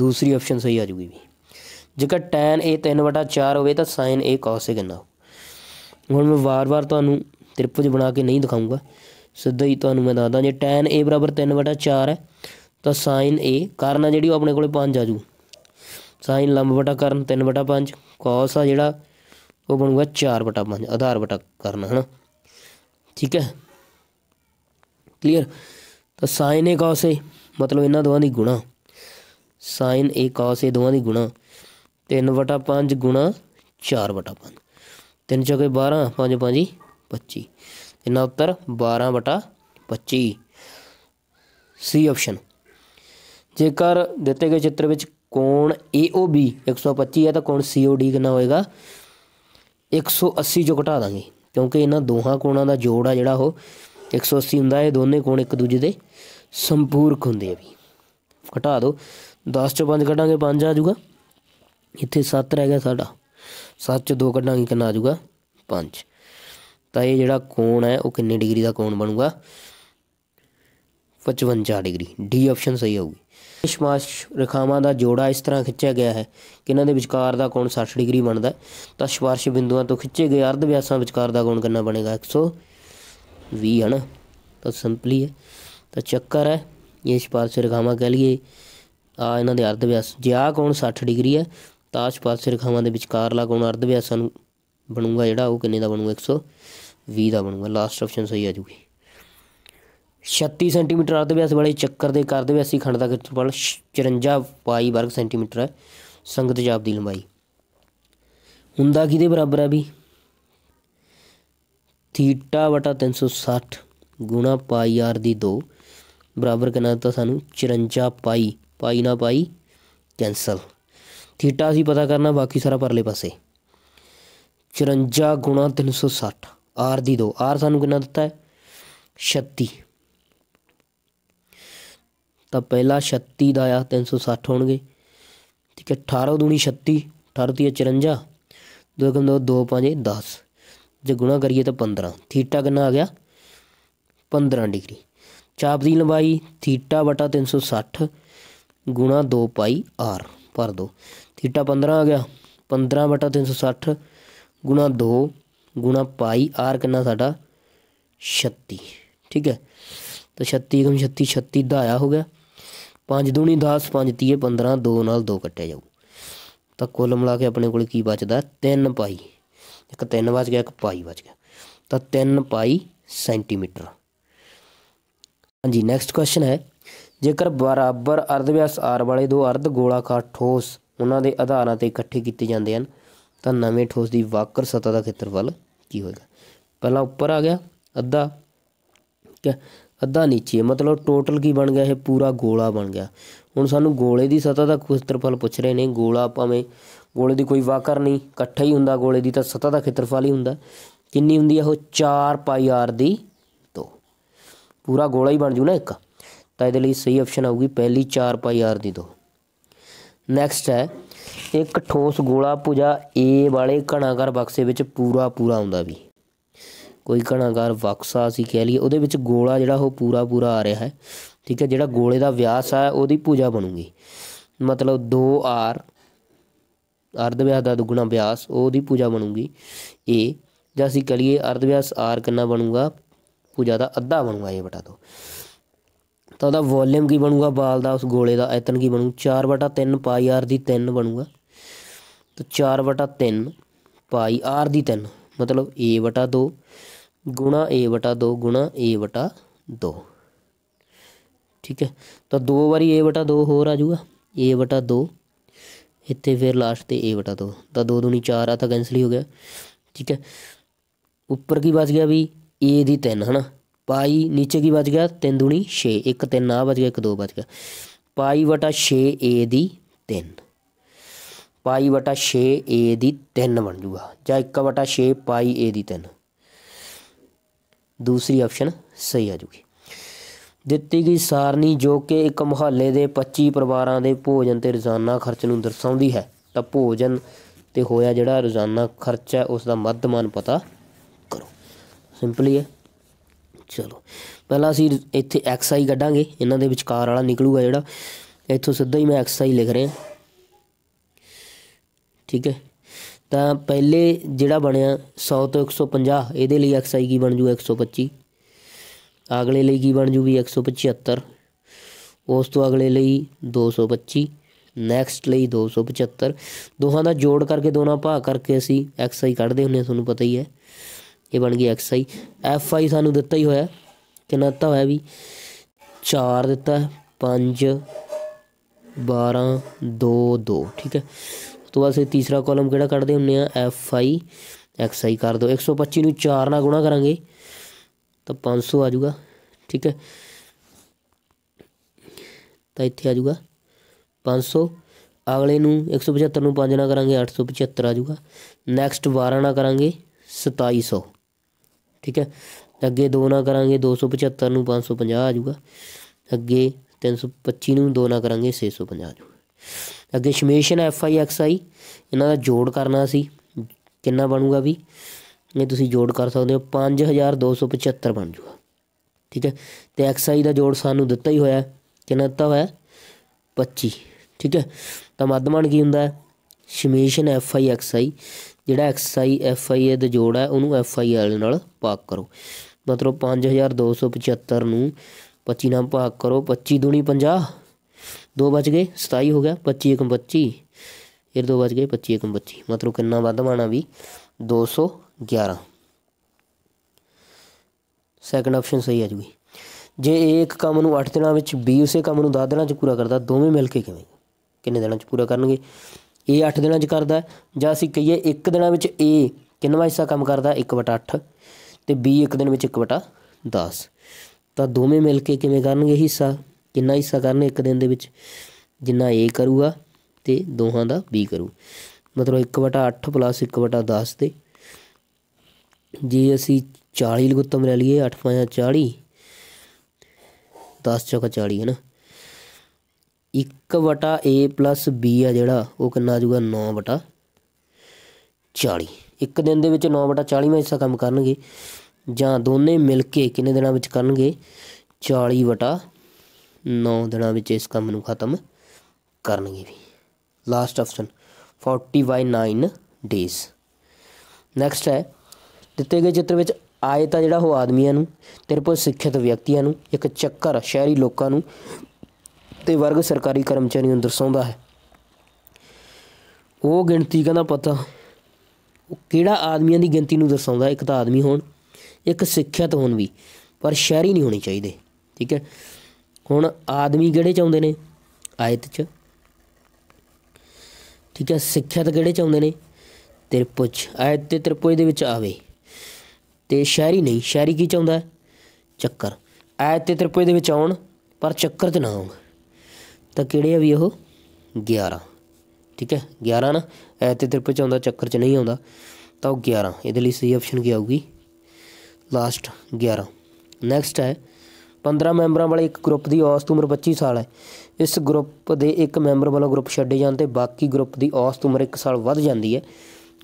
ਦੂਸਰੀ ਆਪਸ਼ਨ ਸਹੀ ਆ ਜੂਗੀ ਵੀ ਜੇਕਰ tan a 3/4 ਹੋਵੇ ਤਾਂ sin a cos a ਕਿੰਨਾ ਹੁਣ ਮੈਂ ਵਾਰ-ਵਾਰ ਤੁਹਾਨੂੰ ਤ੍ਰਿਪੁਜ ਬਣਾ ਕੇ ਨਹੀਂ ਦਿਖਾਉਂਗਾ ਸਿੱਧਾ ਹੀ ਤੁਹਾਨੂੰ ਮੈਂ ਦੱਸਦਾ ਜੇ tan a 3/4 ਹੈ ਤਾਂ sin a ਕਰਨ ਆ ਜਿਹੜੀ ਉਹ ਆਪਣੇ ਕੋਲੇ 5 ਆ ਜੂ sin ਲੰਬ ਵਟਾ ਕਰਨ 3/5 cos ਆ ਜਿਹੜਾ ਉਹ ਬਣੂਗਾ 4/5 ਆਧਾਰ ਵਟਾ ਕਰਨ ਹਨਾ ਠੀਕ ਹੈ ਕਲੀਅਰ ਤਾਂ sin a cos a ਮਤਲਬ ਇਹਨਾਂ ਦੋਵਾਂ ਦੀ ਗੁਣਾ sin a cos a ਦੋਵਾਂ ਦੀ ਗੁਣਾ 3/5 ਗੁਣਾ 4/5 3 4 12 5 5 25 ਇਹਨਾਂ ਉੱਤਰ 12/25 ਸੀ ਆਪਸ਼ਨ ਜੇਕਰ ਦਿੱਤੇ ਗਏ ਚਿੱਤਰ ਵਿੱਚ ਕੋਣ AOB 125 ਹੈ ਤਾਂ ਕੋਣ COD ਕਿੰਨਾ ਹੋਏਗਾ 180 ਜੋ ਘਟਾ ਦਾਂਗੇ ਕਿਉਂਕਿ ਇਹਨਾਂ ਦੋਹਾਂ ਕੋਣਾਂ ਦਾ ਜੋੜ ਆ ਜਿਹੜਾ ਉਹ 180 ਹੁੰਦਾ ਇਹ ਦੋਨੇ ਕੋਣ ਇੱਕ ਦੂਜੇ ਦੇ ਸੰਪੂਰਕ ਹੁੰਦੇ ਆ ਵੀ ਘਟਾ ਦਿਓ 10 ਚੋਂ 5 ਕੱਢਾਂਗੇ 5 ਆ ਜਾਊਗਾ ਇੱਥੇ 7 ਰਹਿ ਗਿਆ ਸਾਡਾ 7 ਚੋਂ 2 ਕੱਢਾਂਗੇ ਕਿੰਨਾ ਆ ਜਾਊਗਾ 5 ਤਾਂ ਇਹ ਜਿਹੜਾ ਕੋਣ ਹੈ ਉਹ ਕਿੰਨੇ ਡਿਗਰੀ ਦਾ ਕੋਣ ਬਣੂਗਾ 55 ਡਿਗਰੀ ਡੀ ਆਪਸ਼ਨ ਸਹੀ ਹੋਊਗੀ ਸਮਾਸ਼ ਰੇਖਾਵਾਂ ਦਾ ਜੋੜਾ ਇਸ ਤਰ੍ਹਾਂ ਖਿੱਚਿਆ ਗਿਆ ਹੈ ਕਿ ਇਹਨਾਂ ਦੇ ਵਿਚਕਾਰ ਦਾ ਕੋਣ 60 ਡਿਗਰੀ ਬਣਦਾ ਤਾਂ ਸ਼ਵਾਰਸ਼ ਬਿੰਦੂਆਂ ਤੋਂ ਖਿੱਚੇ ਗਏ ਅਰਧ ਵਿਆਸਾਂ ਵਿਚਕਾਰ ਦਾ ਕੋਣ ਕਿੰਨਾ ਬਣੇਗਾ 100 v ਹਨ ਤਾਂ ਸਿੰਪਲੀ ਹੈ ਤਾਂ ਚੱਕਰ ਹੈ ਇਹ ਸਪਾਰਸ਼ ਰੇਖਾਵਾਂ ਕਹ ਲਈਏ ਆ ਇਹਨਾਂ ਦੇ ਅਰਧ ਵਿਆਸ ਜੇ ਆ ਕੋਣ 60 ਡਿਗਰੀ ਹੈ ਤਾਂ ਸਪਾਰਸ਼ ਰੇਖਾਵਾਂ ਦੇ ਵਿਚਕਾਰਲਾ ਕੋਣ ਅਰਧ ਵਿਆਸ ਨੂੰ ਬਣੂਗਾ ਜਿਹੜਾ ਉਹ ਕਿੰਨੇ ਦਾ ਬਣੂਗਾ 120 ਦਾ ਬਣੂਗਾ ਲਾਸਟ ਆਪਸ਼ਨ ਸਹੀ ਆ ਜੂਗੀ 36 ਸੈਂਟੀਮੀਟਰ ਅਰਧ ਵਿਆਸ ਵਾਲੇ ਚੱਕਰ ਦੇ ਕਰਦ ਵਿਆਸੀ ਖੰਡ ਦਾ ਖੇਤਰਫਲ 54 ਪਾਈ ਵਰਗ ਸੈਂਟੀਮੀਟਰ ਹੈ ਸੰਗਤ ਜਾਪ ਦੀ ਲੰਬਾਈ ਹੁੰਦਾ ਕਿਹਦੇ ਬਰਾਬਰ ਹੈ ਵੀ ਥੀਟਾ ਵਟਾ 360 ਗੁਣਾ ਪਾਈ ਆਰ ਦੀ 2 ਬਰਾਬਰ ਕਰਨਾ ਤਾਂ ਸਾਨੂੰ 54 ਪਾਈ ਪਾਈ ਨਾ ਪਾਈ ਕੈਨਸਲ ਥੀਟਾ ਅਸੀਂ ਪਤਾ ਕਰਨਾ ਬਾਕੀ ਸਾਰਾ ਪਰਲੇ ਪਾਸੇ 54 ਗੁਣਾ 360 ਆਰ ਦੀ 2 ਆਰ ਸਾਨੂੰ ਕਿੰਨਾ ਦਿੱਤਾ ਹੈ 36 ਤਾਂ ਪਹਿਲਾ 36 ਦਾ ਆ 360 ਹੋਣਗੇ ਠੀਕ ਹੈ 18 ਦੂਣੀ 36 18 ਤੇ 54 2 ਕਮ ਦੋ 2 5 10 ਜੇ ਗੁਣਾ ਕਰੀਏ ਤਾਂ 15 ਥੀਟਾ ਕਿੰਨਾ ਆ ਗਿਆ 15 ਡਿਗਰੀ ਚਾਪ ਦੀ ਲੰਬਾਈ ਥੀਟਾ ਵਟਾ 360 ਗੁਣਾ 2 ਪਾਈ r ਭਰ ਦੋ ਥੀਟਾ 15 ਆ ਗਿਆ 15 ਵਟਾ 360 ਗੁਣਾ 2 ਗੁਣਾ ਪਾਈ r ਕਿੰਨਾ ਸਾਡਾ 36 ਠੀਕ ਹੈ ਤਾਂ 36 ਗੁਣ 36 36 ਦਾ ਆਇਆ ਹੋ ਗਿਆ 5 ਦੂਣੀ 10 5 3 15 2 ਨਾਲ 2 ਕੱਟਿਆ ਜਾਊ ਤਾਂ ਕੁੱਲ ਮਿਲਾ ਕੇ ਆਪਣੇ ਕੋਲ ਕੀ ਬਚਦਾ 3 ਪਾਈ ਇੱਕ 3 ਵਜ ਗਿਆ ਇੱਕ ਪਾਈ ਵਜ ਗਿਆ ਤਾਂ 3 ਪਾਈ ਸੈਂਟੀਮੀਟਰ ਹਾਂਜੀ ਨੈਕਸਟ ਕੁਐਸਚਨ ਹੈ ਜੇਕਰ ਬਰਾਬਰ ਅਰਧ ਵਿਆਸ r ਵਾਲੇ ਦੋ ਅਰਧ ਗੋਲਾਕਾਰ ਠੋਸ ਉਹਨਾਂ ਦੇ ਆਧਾਰਾਂ ਤੇ ਇਕੱਠੇ ਕੀਤੇ ਜਾਂਦੇ ਹਨ ਤਾਂ ਨਵੇਂ ਠੋਸ ਦੀ ਵਾਕਰ ਸਤਾ ਦਾ ਖੇਤਰਫਲ ਕੀ ਹੋਏਗਾ ਪਹਿਲਾਂ ਉੱਪਰ ਆ ਗਿਆ ਅੱਧਾ ਠੀਕ ਹੈ ਅੱਧਾ ਨੀਚੇ ਮਤਲਬ ਟੋਟਲ ਕੀ ਬਣ ਗਿਆ ਇਹ ਪੂਰਾ ਗੋਲਾ ਬਣ ਗਿਆ ਹੁਣ ਸਾਨੂੰ ਗੋਲੇ ਦੀ ਸਤਾ ਦਾ ਖੇਤਰਫਲ ਪੁੱਛ ਰਹੇ ਨੇ ਗੋਲਾ ਭਾਵੇਂ ਗੋਲੇ ਦੀ ਕੋਈ ਵਾਕਰ ਨਹੀਂ ਇਕੱਠਾ ਹੀ ਹੁੰਦਾ ਗੋਲੇ ਦੀ ਤਾਂ ਸਤਾ ਦਾ ਖੇਤਰਫਲ ਹੀ ਹੁੰਦਾ ਕਿੰਨੀ ਹੁੰਦੀ ਹੈ ਉਹ 4 ਪਾਈ ਆਰ ਦੀ 2 ਪੂਰਾ ਗੋਲਾ ਹੀ ਬਣ ਜੂ ਨਾ ਇੱਕ ਤਾਂ ਇਹਦੇ ਲਈ ਸਹੀ ਆਪਸ਼ਨ ਆਊਗੀ ਪਹਿਲੀ 4 ਪਾਈ ਆਰ ਦੀ 2 ਨੈਕਸਟ ਹੈ ਇੱਕ ਠੋਸ ਗੋਲਾ ਪੂਜਾ a ਵਾਲੇ ਘਣਾਕਾਰ ਬਕਸੇ ਵਿੱਚ ਪੂਰਾ ਪੂਰਾ ਆਉਂਦਾ ਵੀ ਕੋਈ ਘਣਾਕਾਰ ਬਕਸਾ ਅਸੀਂ ਕਹਿ ਲਈਏ ਉਹਦੇ ਵਿੱਚ ਗੋਲਾ ਜਿਹੜਾ ਉਹ ਪੂਰਾ ਪੂਰਾ ਆ ਰਿਹਾ ਹੈ ਠੀਕ ਹੈ ਜਿਹੜਾ ਗੋਲੇ ਦਾ ਵਿਆਸ ਆ ਉਹਦੀ ਪੂਜਾ ਬਣੂਗੀ ਮਤਲਬ 2r ਅਰਧ ਵਿਆਸ ਦਾ ਦੁੱਗਣਾ ਵਿਆਸ ਉਹਦੀ ਪੂਜਾ ਬਣੂਗੀ ਇਹ ਜਾਂ ਅਸੀਂ ਕਲੀਏ ਅਰਧ ਵਿਆਸ ਆਰ ਕਿੰਨਾ ਬਣੂਗਾ ਪੂਜਾ ਦਾ ਅੱਧਾ ਬਣੂਗਾ ਇਹ ਬਟਾ ਦੋ ਤਾਂ ਉਹਦਾ ਵੋਲਿਊਮ ਕੀ ਬਣੂਗਾ ਬਾਲ ਦਾ ਉਸ ਗੋਲੇ ਦਾ ਆਇਤਨ ਕੀ ਬਣੂ 4 ਬਟਾ 3 ਪਾਈ ਆਰ ਦੀ 3 ਬਣੂਗਾ ਤਾਂ 4 ਬਟਾ 3 ਪਾਈ ਆਰ ਦੀ 3 ਮਤਲਬ a ਬਟਾ 2 ਗੁਣਾ a ਬਟਾ 2 ਗੁਣਾ a ਬਟਾ 2 ਠੀਕ ਹੈ ਤਾਂ ਦੋ ਵਾਰੀ a ਬਟਾ 2 ਹੋਰ ਆ ਜਾਊਗਾ a ਬਟਾ 2 इतने फिर लास्ट से ए बटा दो तो दो दूनी चार आता कैंसल ही हो गया ठीक है उपर की बच गया भी ए दी तीन है ना पाई नीचे की बच गया तीन दूनी छे एक तीन आ बच गया एक दो बच गया पाई वटा छे ए दी तीन पाई वटा छे ए दी तीन बन जूगा जा एक वटा छे पाई ए दी तीन दूसरी ऑप्शन सही आ जूगी ਦਿੱਤੀ ਗਈ ਸਾਰਨੀ ਜੋ ਕਿ ਇੱਕ ਮੁਹੱਲੇ ਦੇ 25 ਪਰਿਵਾਰਾਂ ਦੇ ਭੋਜਨ ਤੇ ਰੋਜ਼ਾਨਾ ਖਰਚ ਨੂੰ ਦਰਸਾਉਂਦੀ ਹੈ ਤਾਂ ਭੋਜਨ ਤੇ ਹੋਇਆ ਜਿਹੜਾ ਰੋਜ਼ਾਨਾ ਖਰਚ ਹੈ ਉਸ ਦਾ ਮੱਧਮਾਨ ਪਤਾ ਕਰੋ ਸਿੰਪਲੀ ਹੈ ਚਲੋ ਪਹਿਲਾਂ ਅਸੀਂ ਇੱਥੇ ਐਕਸ ਆਈ ਕੱਢਾਂਗੇ ਇਹਨਾਂ ਦੇ ਵਿਚਕਾਰ ਵਾਲਾ ਨਿਕਲੂਗਾ ਜਿਹੜਾ ਇੱਥੋਂ ਸਿੱਧਾ ਹੀ ਮੈਂ ਐਕਸ ਆਈ ਲਿਖ ਰਿਹਾ ਠੀਕ ਹੈ ਤਾਂ ਪਹਿਲੇ ਜਿਹੜਾ ਬਣਿਆ 100 ਤੋਂ 150 ਇਹਦੇ ਲਈ ਐਕਸ ਆਈ ਕੀ ਬਣ ਜੂ 125 ਅਗਲੇ ਲਈ ਕੀ ਬਣ ਜੂਗੀ 175 ਉਸ ਤੋਂ ਅਗਲੇ ਲਈ 225 ਨੈਕਸਟ ਲਈ 275 ਦੋਹਾਂ ਦਾ ਜੋੜ ਕਰਕੇ ਦੋਨਾਂ ਭਾਗ ਕਰਕੇ ਅਸੀਂ xi ਕੱਢਦੇ ਹੁੰਨੇ ਤੁਹਾਨੂੰ ਪਤਾ ਹੀ ਹੈ ਇਹ ਬਣ ਗਈ xi fi ਸਾਨੂੰ ਦਿੱਤਾ ਹੀ ਹੋਇਆ ਕਿੰਨਾ ਦਿੱਤਾ ਹੋਇਆ ਵੀ 4 ਦਿੱਤਾ 5 12 2 2 ਠੀਕ ਹੈ ਤੋਂ ਬਾਅਦ ਸੇ ਤੀਸਰਾ ਕਾਲਮ ਕਿਹੜਾ ਕੱਢਦੇ ਹੁੰਨੇ ਆ fi xi ਕਰ ਦੋ 125 ਨੂੰ 4 ਨਾਲ ਗੁਣਾ ਕਰਾਂਗੇ ਤਾਂ 500 ਆ ਜਾਊਗਾ ਠੀਕ ਹੈ ਤਾਂ ਇੱਥੇ ਆ ਜਾਊਗਾ 500 ਅਗਲੇ ਨੂੰ 175 ਨੂੰ 5 ਨਾਲ ਕਰਾਂਗੇ 875 ਆ ਜਾਊਗਾ ਨੈਕਸਟ 12 ਨਾਲ ਕਰਾਂਗੇ 2700 ਠੀਕ ਹੈ ਅੱਗੇ 2 ਨਾਲ ਕਰਾਂਗੇ 275 ਨੂੰ 550 ਆ ਜਾਊਗਾ ਅੱਗੇ 325 ਨੂੰ 2 ਨਾਲ ਕਰਾਂਗੇ 650 ਆ ਜਾਊਗਾ ਅੱਗੇ ਸ਼ਮੇਸ਼ਨ ਐਫ ਆਈ ਐਕਸ ਆਈ ਇਹਨਾਂ ਦਾ ਜੋੜ ਕਰਨਾ ਸੀ ਕਿੰਨਾ ਬਣੂਗਾ ਵੀ ਇਹ ਤੁਸੀਂ ਜੋੜ ਕਰ ਸਕਦੇ ਹੋ 5275 ਬਣ ਜੂਗਾ ਠੀਕ ਹੈ ਤੇ xi ਦਾ ਜੋੜ ਸਾਨੂੰ ਦਿੱਤਾ ਹੀ ਹੋਇਆ ਕਿੰਨਾ ਦਿੱਤਾ ਹੋਇਆ 25 ਠੀਕ ਹੈ ਤਾਂ ਮੱਧਮਾਨ ਕੀ ਹੁੰਦਾ ਹੈ ਸ਼ਮੇਸ਼ਨ fi xi ਜਿਹੜਾ xi fi ਦਾ ਜੋੜ ਹੈ ਉਹਨੂੰ fi ਵਾਲੇ ਨਾਲ ਭਾਗ ਕਰੋ ਮਤਲਬ 5275 ਨੂੰ 25 ਨਾਲ ਭਾਗ ਕਰੋ 25 ਦੂਣੀ 50 ਦੋ ਬਚ ਗਏ 27 ਹੋ ਗਿਆ 25 ਇੱਕ 25 ਇਹ ਦੋ ਬਚ ਗਏ 25 ਇੱਕ 25 ਮਤਲਬ ਕਿੰਨਾ ਵੱਧ ਮਾਣਾ ਵੀ 200 11 ਸੈਕੰਡ ਆਪਸ਼ਨ ਸਹੀ ਆ ਜੂਗੀ ਜੇ A ਇੱਕ ਕੰਮ ਨੂੰ 8 ਦਿਨਾਂ ਵਿੱਚ B ਉਸੇ ਕੰਮ ਨੂੰ 10 ਦਿਨਾਂ 'ਚ ਪੂਰਾ ਕਰਦਾ ਦੋਵੇਂ ਮਿਲ ਕੇ ਕਿਵੇਂ ਕਿੰਨੇ ਦਿਨਾਂ 'ਚ ਪੂਰਾ ਕਰਨਗੇ A 8 ਦਿਨਾਂ 'ਚ ਕਰਦਾ ਜਾਂ ਅਸੀਂ ਕਹੀਏ 1 ਦਿਨਾਂ ਵਿੱਚ A ਕਿੰਨਾ ਹਿੱਸਾ ਕੰਮ ਕਰਦਾ 1/8 ਤੇ B 1 ਦਿਨ ਵਿੱਚ 1/10 ਤਾਂ ਦੋਵੇਂ ਮਿਲ ਕੇ ਕਿਵੇਂ ਕਰਨਗੇ ਹਿੱਸਾ ਕਿੰਨਾ ਹਿੱਸਾ ਕਰਨ ਇੱਕ ਦਿਨ ਦੇ ਵਿੱਚ ਜਿੰਨਾ A ਕਰੂਗਾ ਤੇ ਦੋਹਾਂ ਦਾ B ਕਰੂ ਮਤਲਬ 1/8 1/10 ਤੇ ਜੇ ਅਸੀਂ 40 ਲਗੁੱਤਮ ਲੈ ਲਈਏ 8 5 40 10 ਚੌਕਾ 40 ਹੈ ਨਾ 1 ਵਟਾ a b ਆ ਜਿਹੜਾ ਉਹ ਕਿੰਨਾ ਆ ਜਾਊਗਾ 9 ਵਟਾ 40 ਇੱਕ ਦਿਨ ਦੇ ਵਿੱਚ 9 ਵਟਾ 40 ਮੈਂ ਹਿੱਸਾ ਕੰਮ ਕਰਨਗੇ ਜਾਂ ਦੋਨੇ ਮਿਲ ਕੇ ਕਿੰਨੇ ਦਿਨਾਂ ਵਿੱਚ ਕਰਨਗੇ 40 ਵਟਾ 9 ਦਿਨਾਂ ਵਿੱਚ ਇਸ ਕੰਮ ਨੂੰ ਖਤਮ ਕਰਨਗੇ ਵੀ ਲਾਸਟ ਆਪਸ਼ਨ 40 9 ਡੇਸ ਨੈਕਸਟ ਹੈ ਦਿੱਤੇ ਗਏ ਚਿੱਤਰ ਵਿੱਚ ਆਏ ਤਾਂ ਜਿਹੜਾ ਉਹ ਆਦਮੀਆਂ ਨੂੰ ਕੋਲ ਸਿੱਖਿਅਤ ਵਿਅਕਤੀਆਂ ਨੂੰ ਇੱਕ ਚੱਕਰ ਸ਼ਹਿਰੀ ਲੋਕਾਂ ਨੂੰ ਤੇ ਵਰਗ ਸਰਕਾਰੀ ਕਰਮਚਾਰੀਆਂ ਨੂੰ ਦਰਸਾਉਂਦਾ ਹੈ ਉਹ ਗਿਣਤੀ ਕਹਿੰਦਾ ਪਤਾ ਉਹ ਕਿਹੜਾ ਆਦਮੀਆਂ ਦੀ ਗਿਣਤੀ ਨੂੰ ਦਰਸਾਉਂਦਾ ਇੱਕ ਤਾਂ ਆਦਮੀ ਹੋਣ ਇੱਕ ਸਿੱਖਿਅਤ ਹੋਣ ਵੀ ਪਰ ਸ਼ਹਿਰੀ ਨਹੀਂ ਹੋਣੀ ਚਾਹੀਦੇ ਠੀਕ ਹੈ ਹੁਣ ਆਦਮੀ ਕਿਹੜੇ ਚਾਹੁੰਦੇ ਨੇ ਆਇਤ 'ਚ ਠੀਕ ਹੈ ਸਿੱਖਿਅਤ ਕਿਹੜੇ ਚਾਹੁੰਦੇ ਨੇ ਤਿਰਪੁਜ ਆਇਤ ਤੇ ਤਿਰਪੁਜ ਦੇ ਵਿੱਚ ਆਵੇ ਤੇ ਸ਼ਹਿਰੀ ਨਹੀਂ ਸ਼ਹਿਰੀ ਕੀ ਚਾਹੁੰਦਾ ਚੱਕਰ ਆਇਤ ਤੇ ਤਰਪੇ ਦੇ ਵਿੱਚ ਆਉਣ ਪਰ ਚੱਕਰ ਤੇ ਨਾ ਆਉਣ ਤਾਂ ਕਿਹੜੇ ਆ ਵੀ ਉਹ 11 ਠੀਕ ਹੈ 11 ਨਾ ਆਇਤ ਤੇ ਤਰਪੇ ਚ ਆਉਂਦਾ ਚੱਕਰ ਚ ਨਹੀਂ ਆਉਂਦਾ ਤਾਂ ਉਹ 11 ਇਹਦੇ ਲਈ ਸਹੀ ਆਪਸ਼ਨ ਕੀ ਆਊਗੀ ਲਾਸਟ 11 ਨੈਕਸਟ ਹੈ 15 ਮੈਂਬਰਾਂ ਵਾਲੇ ਇੱਕ ਗਰੁੱਪ ਦੀ ਔਸਤ ਉਮਰ 25 ਸਾਲ ਹੈ ਇਸ ਗਰੁੱਪ ਦੇ ਇੱਕ ਮੈਂਬਰ ਵੱਲੋਂ ਗਰੁੱਪ ਛੱਡੇ ਜਾਂਦੇ ਤੇ ਬਾਕੀ ਗਰੁੱਪ ਦੀ ਔਸਤ ਉਮਰ 1 ਸਾਲ ਵੱਧ ਜਾਂਦੀ ਹੈ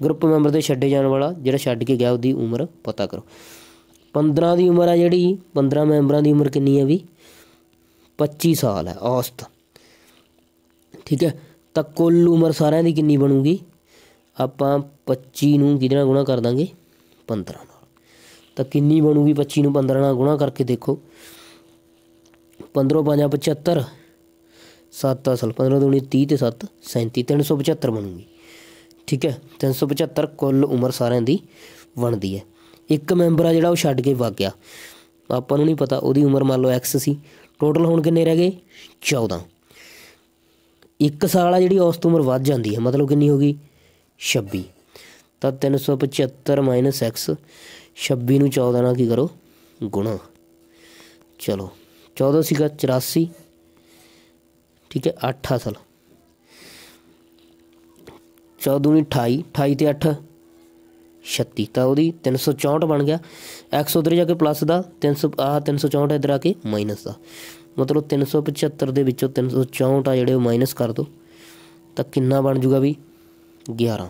ਗਰੁੱਪ ਮੈਂਬਰ ਦੇ ਛੱਡੇ ਜਾਣ ਵਾਲਾ ਜਿਹੜਾ ਛੱਡ ਕੇ ਗਿਆ ਉਹਦੀ ਉਮਰ ਪਤਾ ਕਰੋ 15 ਦੀ ਉਮਰ ਆ ਜਿਹੜੀ 15 ਮੈਂਬਰਾਂ ਦੀ ਉਮਰ ਕਿੰਨੀ ਹੈ ਵੀ 25 ਸਾਲ ਹੈ ਔਸਤ ਠੀਕ ਹੈ ਤਾਂ ਕੁੱਲ ਉਮਰ ਸਾਰਿਆਂ ਦੀ ਕਿੰਨੀ ਬਣੂਗੀ ਆਪਾਂ 25 ਨੂੰ ਕਿਹਦੇ ਨਾਲ ਗੁਣਾ ਕਰ ਦਾਂਗੇ 15 ਨਾਲ ਤਾਂ ਕਿੰਨੀ ਬਣੂਗੀ 25 ਨੂੰ 15 ਨਾਲ ਗੁਣਾ ਕਰਕੇ ਦੇਖੋ 15 5 75 7 ਅਸਲ 15 2 30 ਤੇ 7 37 375 ਬਣੂਗੀ ਠੀਕ ਹੈ 375 ਕੁੱਲ ਉਮਰ ਸਾਰਿਆਂ ਦੀ ਬਣਦੀ ਹੈ ਇੱਕ ਮੈਂਬਰ ਆ ਜਿਹੜਾ ਉਹ ਛੱਡ ਕੇ ਵਗ ਗਿਆ ਆਪਾਂ ਨੂੰ ਨਹੀਂ ਪਤਾ ਉਹਦੀ ਉਮਰ ਮੰਨ ਲਓ x ਸੀ ਟੋਟਲ ਹੁਣ ਕਿੰਨੇ ਰਹਿ ਗਏ 14 ਇੱਕ ਸਾਲ ਆ ਜਿਹੜੀ ਉਸ ਤੋਂ ਉਮਰ ਵੱਧ ਜਾਂਦੀ ਹੈ ਮਤਲਬ ਕਿੰਨੀ ਹੋ ਗਈ 26 ਤਾਂ 375 x 26 ਨੂੰ 14 ਨਾਲ ਕੀ ਕਰੋ ਗੁਣਾ ਚਲੋ 14 ਸੀਗਾ 84 ਠੀਕ ਹੈ 8 ਅਸਲ 14 28 28 ਤੇ 8 36 ਤਾਂ ਉਹਦੀ 364 ਬਣ ਗਿਆ x ਉਧਰ ਜਾ ਕੇ ਪਲੱਸ ਦਾ 300 ਆ 364 ਇਧਰ ਆ ਕੇ ਮਾਈਨਸ ਦਾ ਮਤਲਬ 375 ਦੇ ਵਿੱਚੋਂ 364 ਆ ਜਿਹੜੇ ਉਹ ਮਾਈਨਸ ਕਰ ਦੋ ਤਾਂ ਕਿੰਨਾ ਬਣ ਜੂਗਾ ਵੀ 11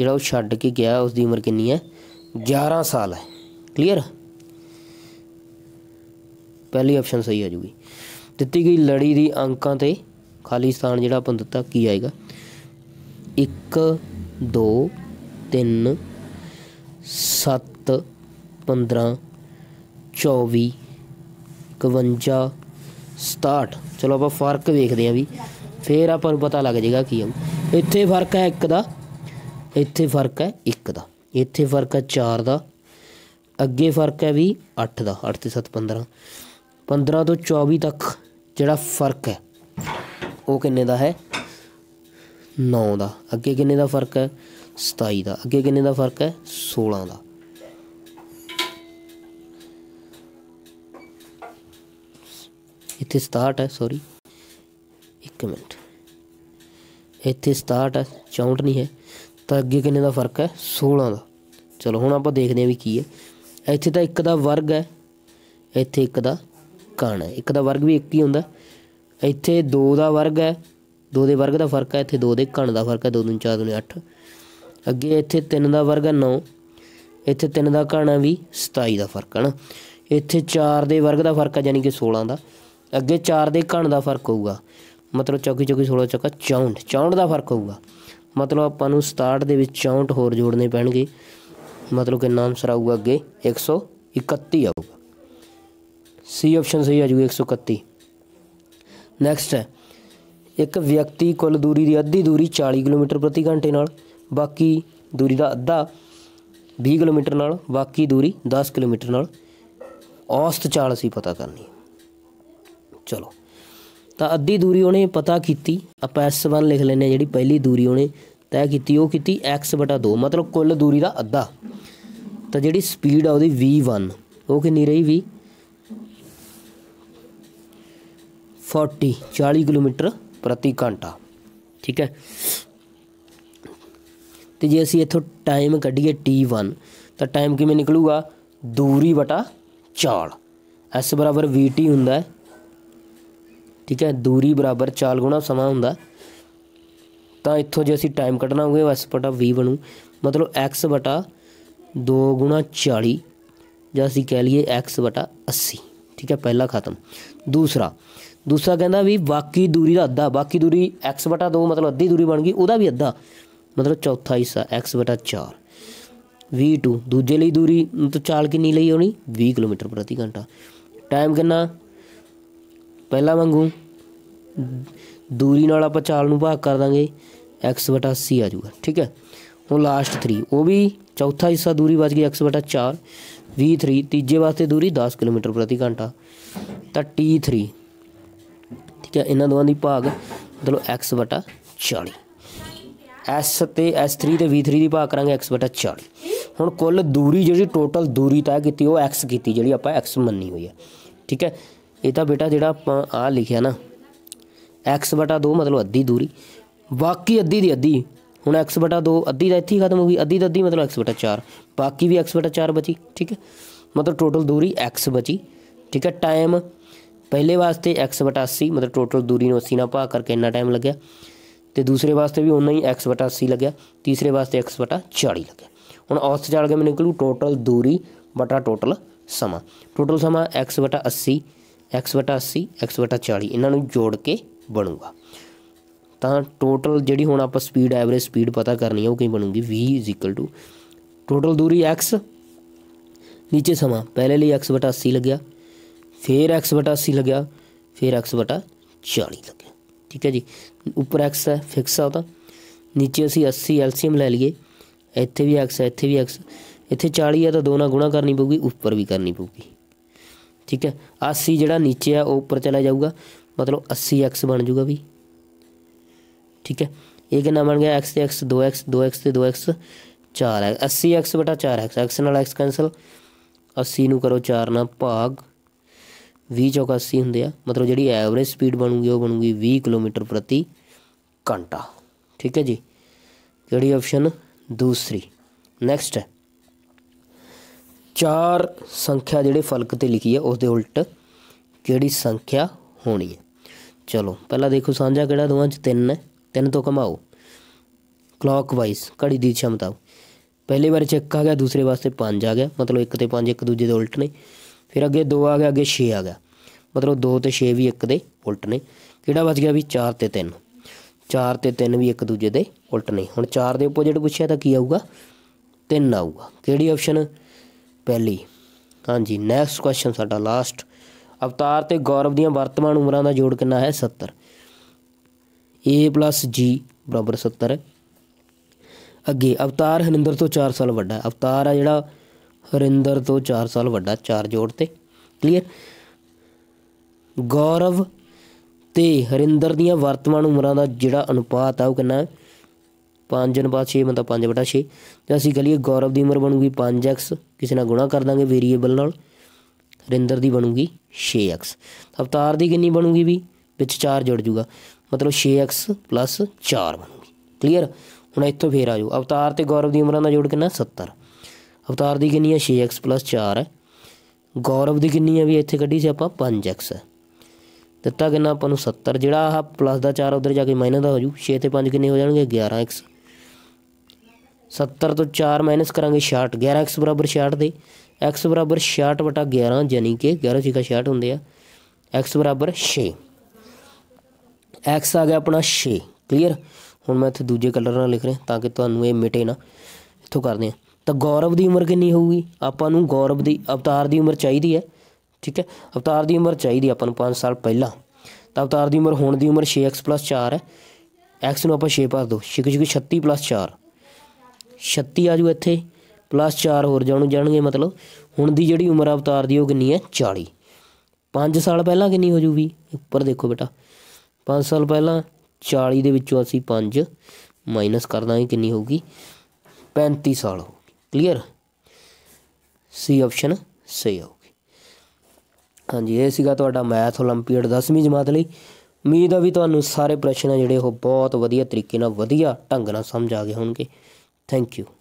ਜਿਹੜਾ ਉਹ ਛੱਡ ਕੇ ਗਿਆ ਉਸ ਦੀ ਉਮਰ ਕਿੰਨੀ ਹੈ 11 ਸਾਲ ਹੈ ਕਲੀਅਰ ਪਹਿਲੀ ਆਪਸ਼ਨ ਸਹੀ ਆ ਜੂਗੀ ਦਿੱਤੀ ਗਈ ਲੜੀ ਦੀ ਅੰਕਾਂ ਤੇ ਖਾਲੀ ਸਥਾਨ ਜਿਹੜਾ ਆਪਾਂ ਦਿੱਤਾ ਕੀ ਆਏਗਾ ਇੱਕ ਦੋ ਤਿੰਨ ਸੱਤ ਪੰਦਰਾਂ ਚੌਵੀ ਇਕਵੰਜਾ ਸਤਾਹਠ ਚਲੋ ਆਪਾਂ ਫਰਕ ਵੇਖਦੇ ਆਂ ਵੀ ਫੇਰ ਆਪਾਂ ਨੂੰ ਪਤਾ ਲੱਗ ਜਾਏਗਾ ਕੀ ਆ ਇੱਥੇ ਫਰਕ ਹੈ 1 ਦਾ ਇੱਥੇ ਫਰਕ ਹੈ 1 ਦਾ ਇੱਥੇ ਫਰਕ ਹੈ 4 ਦਾ ਅੱਗੇ ਫਰਕ ਹੈ ਵੀ 8 ਦਾ 8 ਤੇ 7 15 15 ਤੋਂ 24 ਤੱਕ ਜਿਹੜਾ ਫਰਕ ਹੈ ਉਹ ਕਿੰਨੇ ਦਾ ਹੈ 9 ਦਾ ਅੱਗੇ ਕਿੰਨੇ ਦਾ ਫਰਕ ਹੈ 27 ਦਾ ਅੱਗੇ ਕਿੰਨੇ ਦਾ ਫਰਕ ਹੈ 16 ਦਾ ਇੱਥੇ 67 ਹੈ ਸੌਰੀ 1 ਮਿੰਟ ਇੱਥੇ 67 ਹੈ 64 ਨਹੀਂ ਹੈ ਤਾਂ ਅੱਗੇ ਕਿੰਨੇ ਦਾ ਫਰਕ ਹੈ 16 ਦਾ ਚਲੋ ਹੁਣ ਆਪਾਂ ਦੇਖਦੇ ਹਾਂ ਵੀ ਕੀ ਹੈ ਇੱਥੇ ਤਾਂ 1 ਦਾ ਵਰਗ ਹੈ ਇੱਥੇ 1 ਦਾ ਕਣ ਹੈ 1 ਦਾ ਵਰਗ ਵੀ 1 ਹੀ ਹੁੰਦਾ ਇੱਥੇ 2 ਦਾ ਵਰਗ ਹੈ 2 ਦੇ ਵਰਗ ਦਾ ਫਰਕ ਹੈ ਇੱਥੇ 2 ਦੇ ਘਣ ਦਾ ਫਰਕ ਹੈ 2 ਦੂਣੀ 4 ਦੂਣੀ 8 ਅੱਗੇ ਇੱਥੇ 3 ਦਾ ਵਰਗ ਹੈ 9 ਇੱਥੇ 3 ਦਾ ਘਣ ਹੈ ਵੀ 27 ਦਾ ਫਰਕ ਹੈ ਨਾ ਇੱਥੇ 4 ਦੇ ਵਰਗ ਦਾ ਫਰਕ ਹੈ ਯਾਨੀ ਕਿ 16 ਦਾ ਅੱਗੇ 4 ਦੇ ਘਣ ਦਾ ਫਰਕ ਹੋਊਗਾ ਮਤਲਬ ਚੌਕੀ ਚੌਕੀ 16 ਚੌਕਾ 64 64 ਦਾ ਫਰਕ ਹੋਊਗਾ ਮਤਲਬ ਆਪਾਂ ਨੂੰ 67 ਦੇ ਵਿੱਚ 64 ਹੋਰ ਜੋੜਨੇ ਪੈਣਗੇ ਮਤਲਬ ਕਿ ਨਾਮ ਸਰ ਆਊਗਾ ਅੱਗੇ 131 ਆਊਗਾ ਸੀ ਆਪਸ਼ਨ ਸਹੀ ਆ ਜੂ 131 ਨੈਕਸਟ ਹੈ ਇੱਕ ਵਿਅਕਤੀ ਕੁੱਲ ਦੂਰੀ ਦੀ ਅੱਧੀ ਦੂਰੀ 40 ਕਿਲੋਮੀਟਰ ਪ੍ਰਤੀ ਘੰਟੇ ਨਾਲ ਬਾਕੀ ਦੂਰੀ ਦਾ ਅੱਧਾ 20 ਕਿਲੋਮੀਟਰ ਨਾਲ ਬਾਕੀ ਦੂਰੀ 10 ਕਿਲੋਮੀਟਰ ਨਾਲ ਔਸਤ ਚਾਲ ਸੀ ਪਤਾ ਕਰਨੀ ਚਲੋ ਤਾਂ ਅੱਧੀ ਦੂਰੀ ਉਹਨੇ ਪਤਾ ਕੀਤੀ ਆਪਾਂ S1 ਲਿਖ ਲੈਨੇ ਜਿਹੜੀ ਪਹਿਲੀ ਦੂਰੀ ਉਹਨੇ ਤੈਅ ਕੀਤੀ ਉਹ ਕੀਤੀ x/2 ਮਤਲਬ ਕੁੱਲ ਦੂਰੀ ਦਾ ਅੱਧਾ ਤਾਂ ਜਿਹੜੀ ਸਪੀਡ ਆ ਉਹਦੀ v1 ਉਹ ਕਿੰਨੀ ਰਹੀ ਵੀ 40 40 ਕਿਲੋਮੀਟਰ ਪ੍ਰਤੀ ਘੰਟਾ ਠੀਕ ਹੈ ਤੇ ਜੇ ਅਸੀਂ ਇੱਥੋਂ ਟਾਈਮ ਕੱਢੀਏ t1 ਤਾਂ ਟਾਈਮ ਕਿਵੇਂ ਨਿਕਲੂਗਾ ਦੂਰੀ ਵਟਾ ਚਾਲ s ਬਰਾਬਰ vt ਹੁੰਦਾ ਠੀਕ ਹੈ ਦੂਰੀ ਬਰਾਬਰ ਚਾਲ ਗੁਣਾ ਸਮਾਂ ਹੁੰਦਾ ਤਾਂ ਇੱਥੋਂ ਜੇ ਅਸੀਂ ਟਾਈਮ ਕੱਢਣਾ ਹੋਵੇ s ਵਟਾ v ਬਣੂ ਮਤਲਬ x ਵਟਾ 2 ਗੁਣਾ 40 ਜਾਂ ਅਸੀਂ ਕਹਿ ਲਈਏ x ਵਟਾ 80 ਠੀਕ ਹੈ ਪਹਿਲਾ ਖਤਮ ਦੂਸਰਾ ਦੂਸਰਾ ਕਹਿੰਦਾ ਵੀ ਬਾਕੀ ਦੂਰੀ ਦਾ ਅੱਧਾ ਬਾਕੀ ਦੂਰੀ x 2 ਮਤਲਬ ਅੱਧੀ ਦੂਰੀ ਬਣ ਗਈ ਉਹਦਾ ਵੀ ਅੱਧਾ ਮਤਲਬ ਚੌਥਾ ਹਿੱਸਾ x 4 v2 ਦੂਜੇ ਲਈ ਦੂਰੀ ਮਤਲਬ ਚਾਲ ਕਿੰਨੀ ਲਈ ਹੋਣੀ 20 ਕਿਲੋਮੀਟਰ ਪ੍ਰਤੀ ਘੰਟਾ ਟਾਈਮ ਕਿੰਨਾ ਪਹਿਲਾਂ ਵਾਂਗੂ ਦੂਰੀ ਨਾਲ ਆਪਾਂ ਚਾਲ ਨੂੰ ਭਾਗ ਕਰ ਦਾਂਗੇ x c ਆ ਜਾਊਗਾ ਠੀਕ ਹੈ ਹੁਣ ਲਾਸਟ 3 ਉਹ ਵੀ ਚੌਥਾ ਹਿੱਸਾ ਦੂਰੀ ਬਚ ਗਈ x 4 v3 ਤੀਜੇ ਵਾਸਤੇ ਦੂਰੀ 10 ਕਿਲੋਮੀਟਰ ਪ੍ਰਤੀ ਘੰਟਾ ਤਾਂ t3 ਤੇ ਇਹਨਾਂ ਦੋਵਾਂ ਦੀ ਭਾਗ ਮਤਲਬ x 40 s ਤੇ s3 ਤੇ v3 ਦੀ ਭਾਗ ਕਰਾਂਗੇ x 40 ਹੁਣ ਕੁੱਲ ਦੂਰੀ ਜਿਹੜੀ ਟੋਟਲ ਦੂਰੀ ਤੈਅ ਕੀਤੀ ਉਹ x ਕੀਤੀ ਜਿਹੜੀ ਆਪਾਂ x ਮੰਨੀ ਹੋਈ ਹੈ ਠੀਕ ਹੈ ਇਹ ਤਾਂ ਬੇਟਾ ਜਿਹੜਾ ਆਪਾਂ ਆ ਲਿਖਿਆ ਨਾ x 2 ਮਤਲਬ ਅੱਧੀ ਦੂਰੀ ਬਾਕੀ ਅੱਧੀ ਦੀ ਅੱਧੀ ਹੁਣ x 2 ਅੱਧੀ ਦਾ ਇੱਥੇ ਖਤਮ ਹੋ ਗਈ ਅੱਧੀ ਦਾ ਅੱਧੀ ਮਤਲਬ x 4 ਬਾਕੀ ਵੀ x 4 ਬਚੀ ਠੀਕ ਹੈ ਮਤਲਬ ਟੋਟਲ ਦੂਰੀ x ਬਚੀ ਠੀਕ ਹੈ ਟਾਈਮ ਪਹਿਲੇ ਵਾਸਤੇ x 80 ਮਤਲਬ ਟੋਟਲ ਦੂਰੀ ਨੂੰ 80 ਨਾਲ ਭਾਗ ਕਰਕੇ ਇੰਨਾ ਟਾਈਮ ਲੱਗਿਆ ਤੇ ਦੂਸਰੇ ਵਾਸਤੇ ਵੀ ਉਨਾ ਹੀ x 80 ਲੱਗਿਆ ਤੀਸਰੇ ਵਾਸਤੇ x 40 ਲੱਗਿਆ ਹੁਣ ਔਸਤ ਚੱਲ ਕੇ ਮੈਨੂੰ ਕਿਲੂ ਟੋਟਲ ਦੂਰੀ ਬਟਾ ਟੋਟਲ ਸਮਾਂ ਟੋਟਲ ਸਮਾਂ x 80 x 80 x 40 ਇਹਨਾਂ ਨੂੰ ਜੋੜ ਕੇ ਬਣੂਗਾ ਤਾਂ ਟੋਟਲ ਜਿਹੜੀ ਹੁਣ ਆਪਾਂ ਸਪੀਡ ਐਵਰੇਜ ਸਪੀਡ ਪਤਾ ਕਰਨੀ ਹੈ ਉਹ ਕੀ ਬਣੂਗੀ v ਟੋਟਲ ਦੂਰੀ x ਨੀਚੇ ਸਮਾਂ ਪਹਿਲੇ ਲਈ x 80 ਲੱਗਿਆ फिर एक्स बटा अस्सी लग्या फिर एक्स बटा चाली लगे ठीक है जी उपर एक्स है फिक्स है वह नीचे असी अस्सी एलसीयम लै लीए इत भी एक्स है इतने भी एक्स इतने चाली है तो दो गुणा करनी पेगी उपर भी करनी पेगी ठीक है अस्सी जोड़ा नीचे है वह उपर चला जाऊगा मतलब अस्सी एक्स बन जूगा भी ठीक है ये कि बन गया एक्स से एक्स दो एक्स दो एक्स से दो एक्स चार एक्स अस्सी एक्स बटा चार एक्स एक्स नाल एक्स कैंसल अस्सी करो चार ना भाग 20 ਜੋਗਾ 80 ਹੁੰਦੇ ਆ ਮਤਲਬ ਜਿਹੜੀ ਐਵਰੇਜ ਸਪੀਡ ਬਣੂਗੀ ਉਹ ਬਣੂਗੀ 20 ਕਿਲੋਮੀਟਰ ਪ੍ਰਤੀ ਘੰਟਾ ਠੀਕ ਹੈ ਜੀ ਜਿਹੜੀ ਆਪਸ਼ਨ ਦੂਸਰੀ ਨੈਕਸਟ ਚਾਰ ਸੰਖਿਆ ਜਿਹੜੇ ਫਲਕ ਤੇ ਲਿਖੀ ਹੈ ਉਸ ਦੇ ਉਲਟ ਕਿਹੜੀ ਸੰਖਿਆ ਹੋਣੀ ਹੈ ਚਲੋ ਪਹਿਲਾਂ ਦੇਖੋ ਸਾਂਝਾ ਕਿਹੜਾ ਦੋਵਾਂ ਚ 3 ਹੈ 3 ਤੋਂ ਕਮਾਓ ਕਲੌਕ ਘੜੀ ਦੀ ਦਿਸ਼ਾ ਮੁਤਾਬਕ ਪਹਿਲੇ ਵਾਰ 'ਚ 1 ਆ ਗਿਆ ਦੂਸਰੇ ਵਾਸਤੇ 5 ਆ ਗਿਆ ਮਤਲਬ ਇੱਕ ਤੇ 5 ਇੱਕ ਦੂਜੇ ਦੇ ਉਲਟ ਨੇ ਫਿਰ ਅੱਗੇ 2 ਆ ਗਿਆ ਅੱਗੇ 6 ਆ ਗਿਆ ਮਤਲਬ 2 ਤੇ 6 ਵੀ ਇੱਕ ਦੇ ਉਲਟ ਨੇ ਕਿਹੜਾ ਬਚ ਗਿਆ ਵੀ 4 ਤੇ 3 4 ਤੇ 3 ਵੀ ਇੱਕ ਦੂਜੇ ਦੇ ਉਲਟ ਨੇ ਹੁਣ 4 ਦੇ ਆਪੋਜ਼ਿਟ ਪੁੱਛਿਆ ਤਾਂ ਕੀ ਆਊਗਾ 3 ਆਊਗਾ ਕਿਹੜੀ ਆਪਸ਼ਨ ਪਹਿਲੀ ਹਾਂਜੀ ਨੈਕਸਟ ਕੁਐਸਚਨ ਸਾਡਾ ਲਾਸਟ ਅਵਤਾਰ ਤੇ ਗੌਰਵ ਦੀਆਂ ਵਰਤਮਾਨ ਉਮਰਾਂ ਦਾ ਜੋੜ ਕਿੰਨਾ ਹੈ 70 a g 70 ਅੱਗੇ ਅਵਤਾਰ ਹਨਿੰਦਰ ਤੋਂ 4 ਸਾਲ ਵੱਡਾ ਹੈ ਅਵਤਾਰ ਆ ਜਿਹੜਾ ਹਰਿੰਦਰ ਤੋਂ 4 ਸਾਲ ਵੱਡਾ 4 ਜੋੜ ਤੇ ਕਲੀਅਰ ਗੌਰਵ ਤੇ ਹਰਿੰਦਰ ਦੀਆਂ ਵਰਤਮਾਨ ਉਮਰਾਂ ਦਾ ਜਿਹੜਾ ਅਨੁਪਾਤ ਆ ਉਹ ਕਿੰਨਾ 5 ਬਾਅਦ 6 ਮਤਲਬ 5 ਬਟਾ 6 ਤੇ ਅਸੀਂ ਕਹੀਏ ਗੌਰਵ ਦੀ ਉਮਰ ਬਣੂਗੀ 5x ਕਿਸੇ ਨਾਲ ਗੁਣਾ ਕਰ ਦਾਂਗੇ ਵੇਰੀਏਬਲ ਨਾਲ ਹਰਿੰਦਰ ਦੀ ਬਣੂਗੀ 6x ਅਵਤਾਰ ਦੀ ਕਿੰਨੀ ਬਣੂਗੀ ਵੀ ਵਿੱਚ 4 ਜੁੜ ਜੂਗਾ ਮਤਲਬ 6x 4 ਬਣੂਗੀ ਕਲੀਅਰ ਹੁਣ ਇੱਥੋਂ ਫੇਰ ਆਜੋ ਅਵਤਾਰ ਤੇ ਗੌਰਵ ਦੀ ਉਮਰਾਂ ਦਾ ਜੋੜ ਕਿੰਨਾ 70 ਅਵਤਾਰ ਦੀ ਕਿੰਨੀ ਹੈ 6x 4 ਹੈ ਗੌਰਵ ਦੀ ਕਿੰਨੀ ਹੈ ਵੀ ਇੱਥੇ ਕੱਢੀ ਸੀ ਆਪਾਂ 5x ਦਿੱਤਾ ਕਿੰਨਾ ਆਪਾਂ ਨੂੰ 70 ਜਿਹੜਾ ਆਹ ਪਲੱਸ ਦਾ 4 ਉਧਰ ਜਾ ਕੇ ਮਾਈਨਸ ਦਾ ਹੋ ਜੂ 6 ਤੇ 5 ਕਿੰਨੇ ਹੋ ਜਾਣਗੇ 11x 70 ਤੋਂ 4 ਮਾਈਨਸ ਕਰਾਂਗੇ 66 11x 66 ਦੇ x 66 ਵਟਾ 11 ਜਾਨੀ ਕਿ 11 ਦਾ 66 ਹੁੰਦੇ ਆ x 6 x ਆ ਗਿਆ ਆਪਣਾ 6 ਕਲੀਅਰ ਹੁਣ ਮੈਂ ਇੱਥੇ ਦੂਜੇ ਕਲਰ ਨਾਲ ਲਿਖ ਰਿਹਾ ਤਾਂ ਕਿ ਤੁਹਾਨੂੰ ਇਹ ਮਿਟੇ ਨਾ ਇੱਥੋਂ ਕਰਦੇ ਆ ਤਾਂ ਗੌਰਵ ਦੀ ਉਮਰ ਕਿੰਨੀ ਹੋਊਗੀ ਆਪਾਂ ਨੂੰ ਗੌਰਵ ਦੀ ਅਵਤਾਰ ਦੀ ਉਮਰ ਚਾਹੀਦੀ ਹੈ ਠੀਕ ਹੈ ਅਵਤਾਰ ਦੀ ਉਮਰ ਚਾਹੀਦੀ ਆਪਾਂ ਨੂੰ 5 ਸਾਲ ਪਹਿਲਾਂ ਤਾਂ ਅਵਤਾਰ ਦੀ ਉਮਰ ਹੋਣ ਦੀ ਉਮਰ 6x 4 ਹੈ x ਨੂੰ ਆਪਾਂ 6 ਭਰ ਦੋ 6 6 36 4 36 ਆਜੂ ਇੱਥੇ ਪਲੱਸ 4 ਹੋਰ ਜਾਣੂ ਜਾਣਗੇ ਮਤਲਬ ਹੁਣ ਦੀ ਜਿਹੜੀ ਉਮਰ ਅਵਤਾਰ ਦੀ ਉਹ ਕਿੰਨੀ ਹੈ 40 5 ਸਾਲ ਪਹਿਲਾਂ ਕਿੰਨੀ ਹੋ ਜੂਗੀ ਉੱਪਰ ਦੇਖੋ ਬੇਟਾ 5 ਸਾਲ ਪਹਿਲਾਂ 40 ਦੇ ਵਿੱਚੋਂ ਅਸੀਂ 5 ਮਾਈਨਸ ਕਰ ਦਾਂਗੇ ਕਿੰਨੀ ਹੋਊਗੀ 35 ਸਾਲ ਕਲੀਅਰ ਸੀ ਆਪਸ਼ਨ ਸਹੀ ਹੋਊਗੀ ਹਾਂਜੀ ਇਹ ਸੀਗਾ ਤੁਹਾਡਾ ਮੈਥ 올림픽 10ਵੀਂ ਜਮਾਤ ਲਈ ਉਮੀਦ ਆ ਵੀ ਤੁਹਾਨੂੰ ਸਾਰੇ ਪ੍ਰਸ਼ਨ ਜਿਹੜੇ ਉਹ ਬਹੁਤ ਵਧੀਆ ਤਰੀਕੇ ਨਾਲ ਵਧੀਆ ਢੰਗ ਨਾਲ ਸਮਝ ਆ ਗਏ ਹੋਣਗੇ ਥੈਂਕ ਯੂ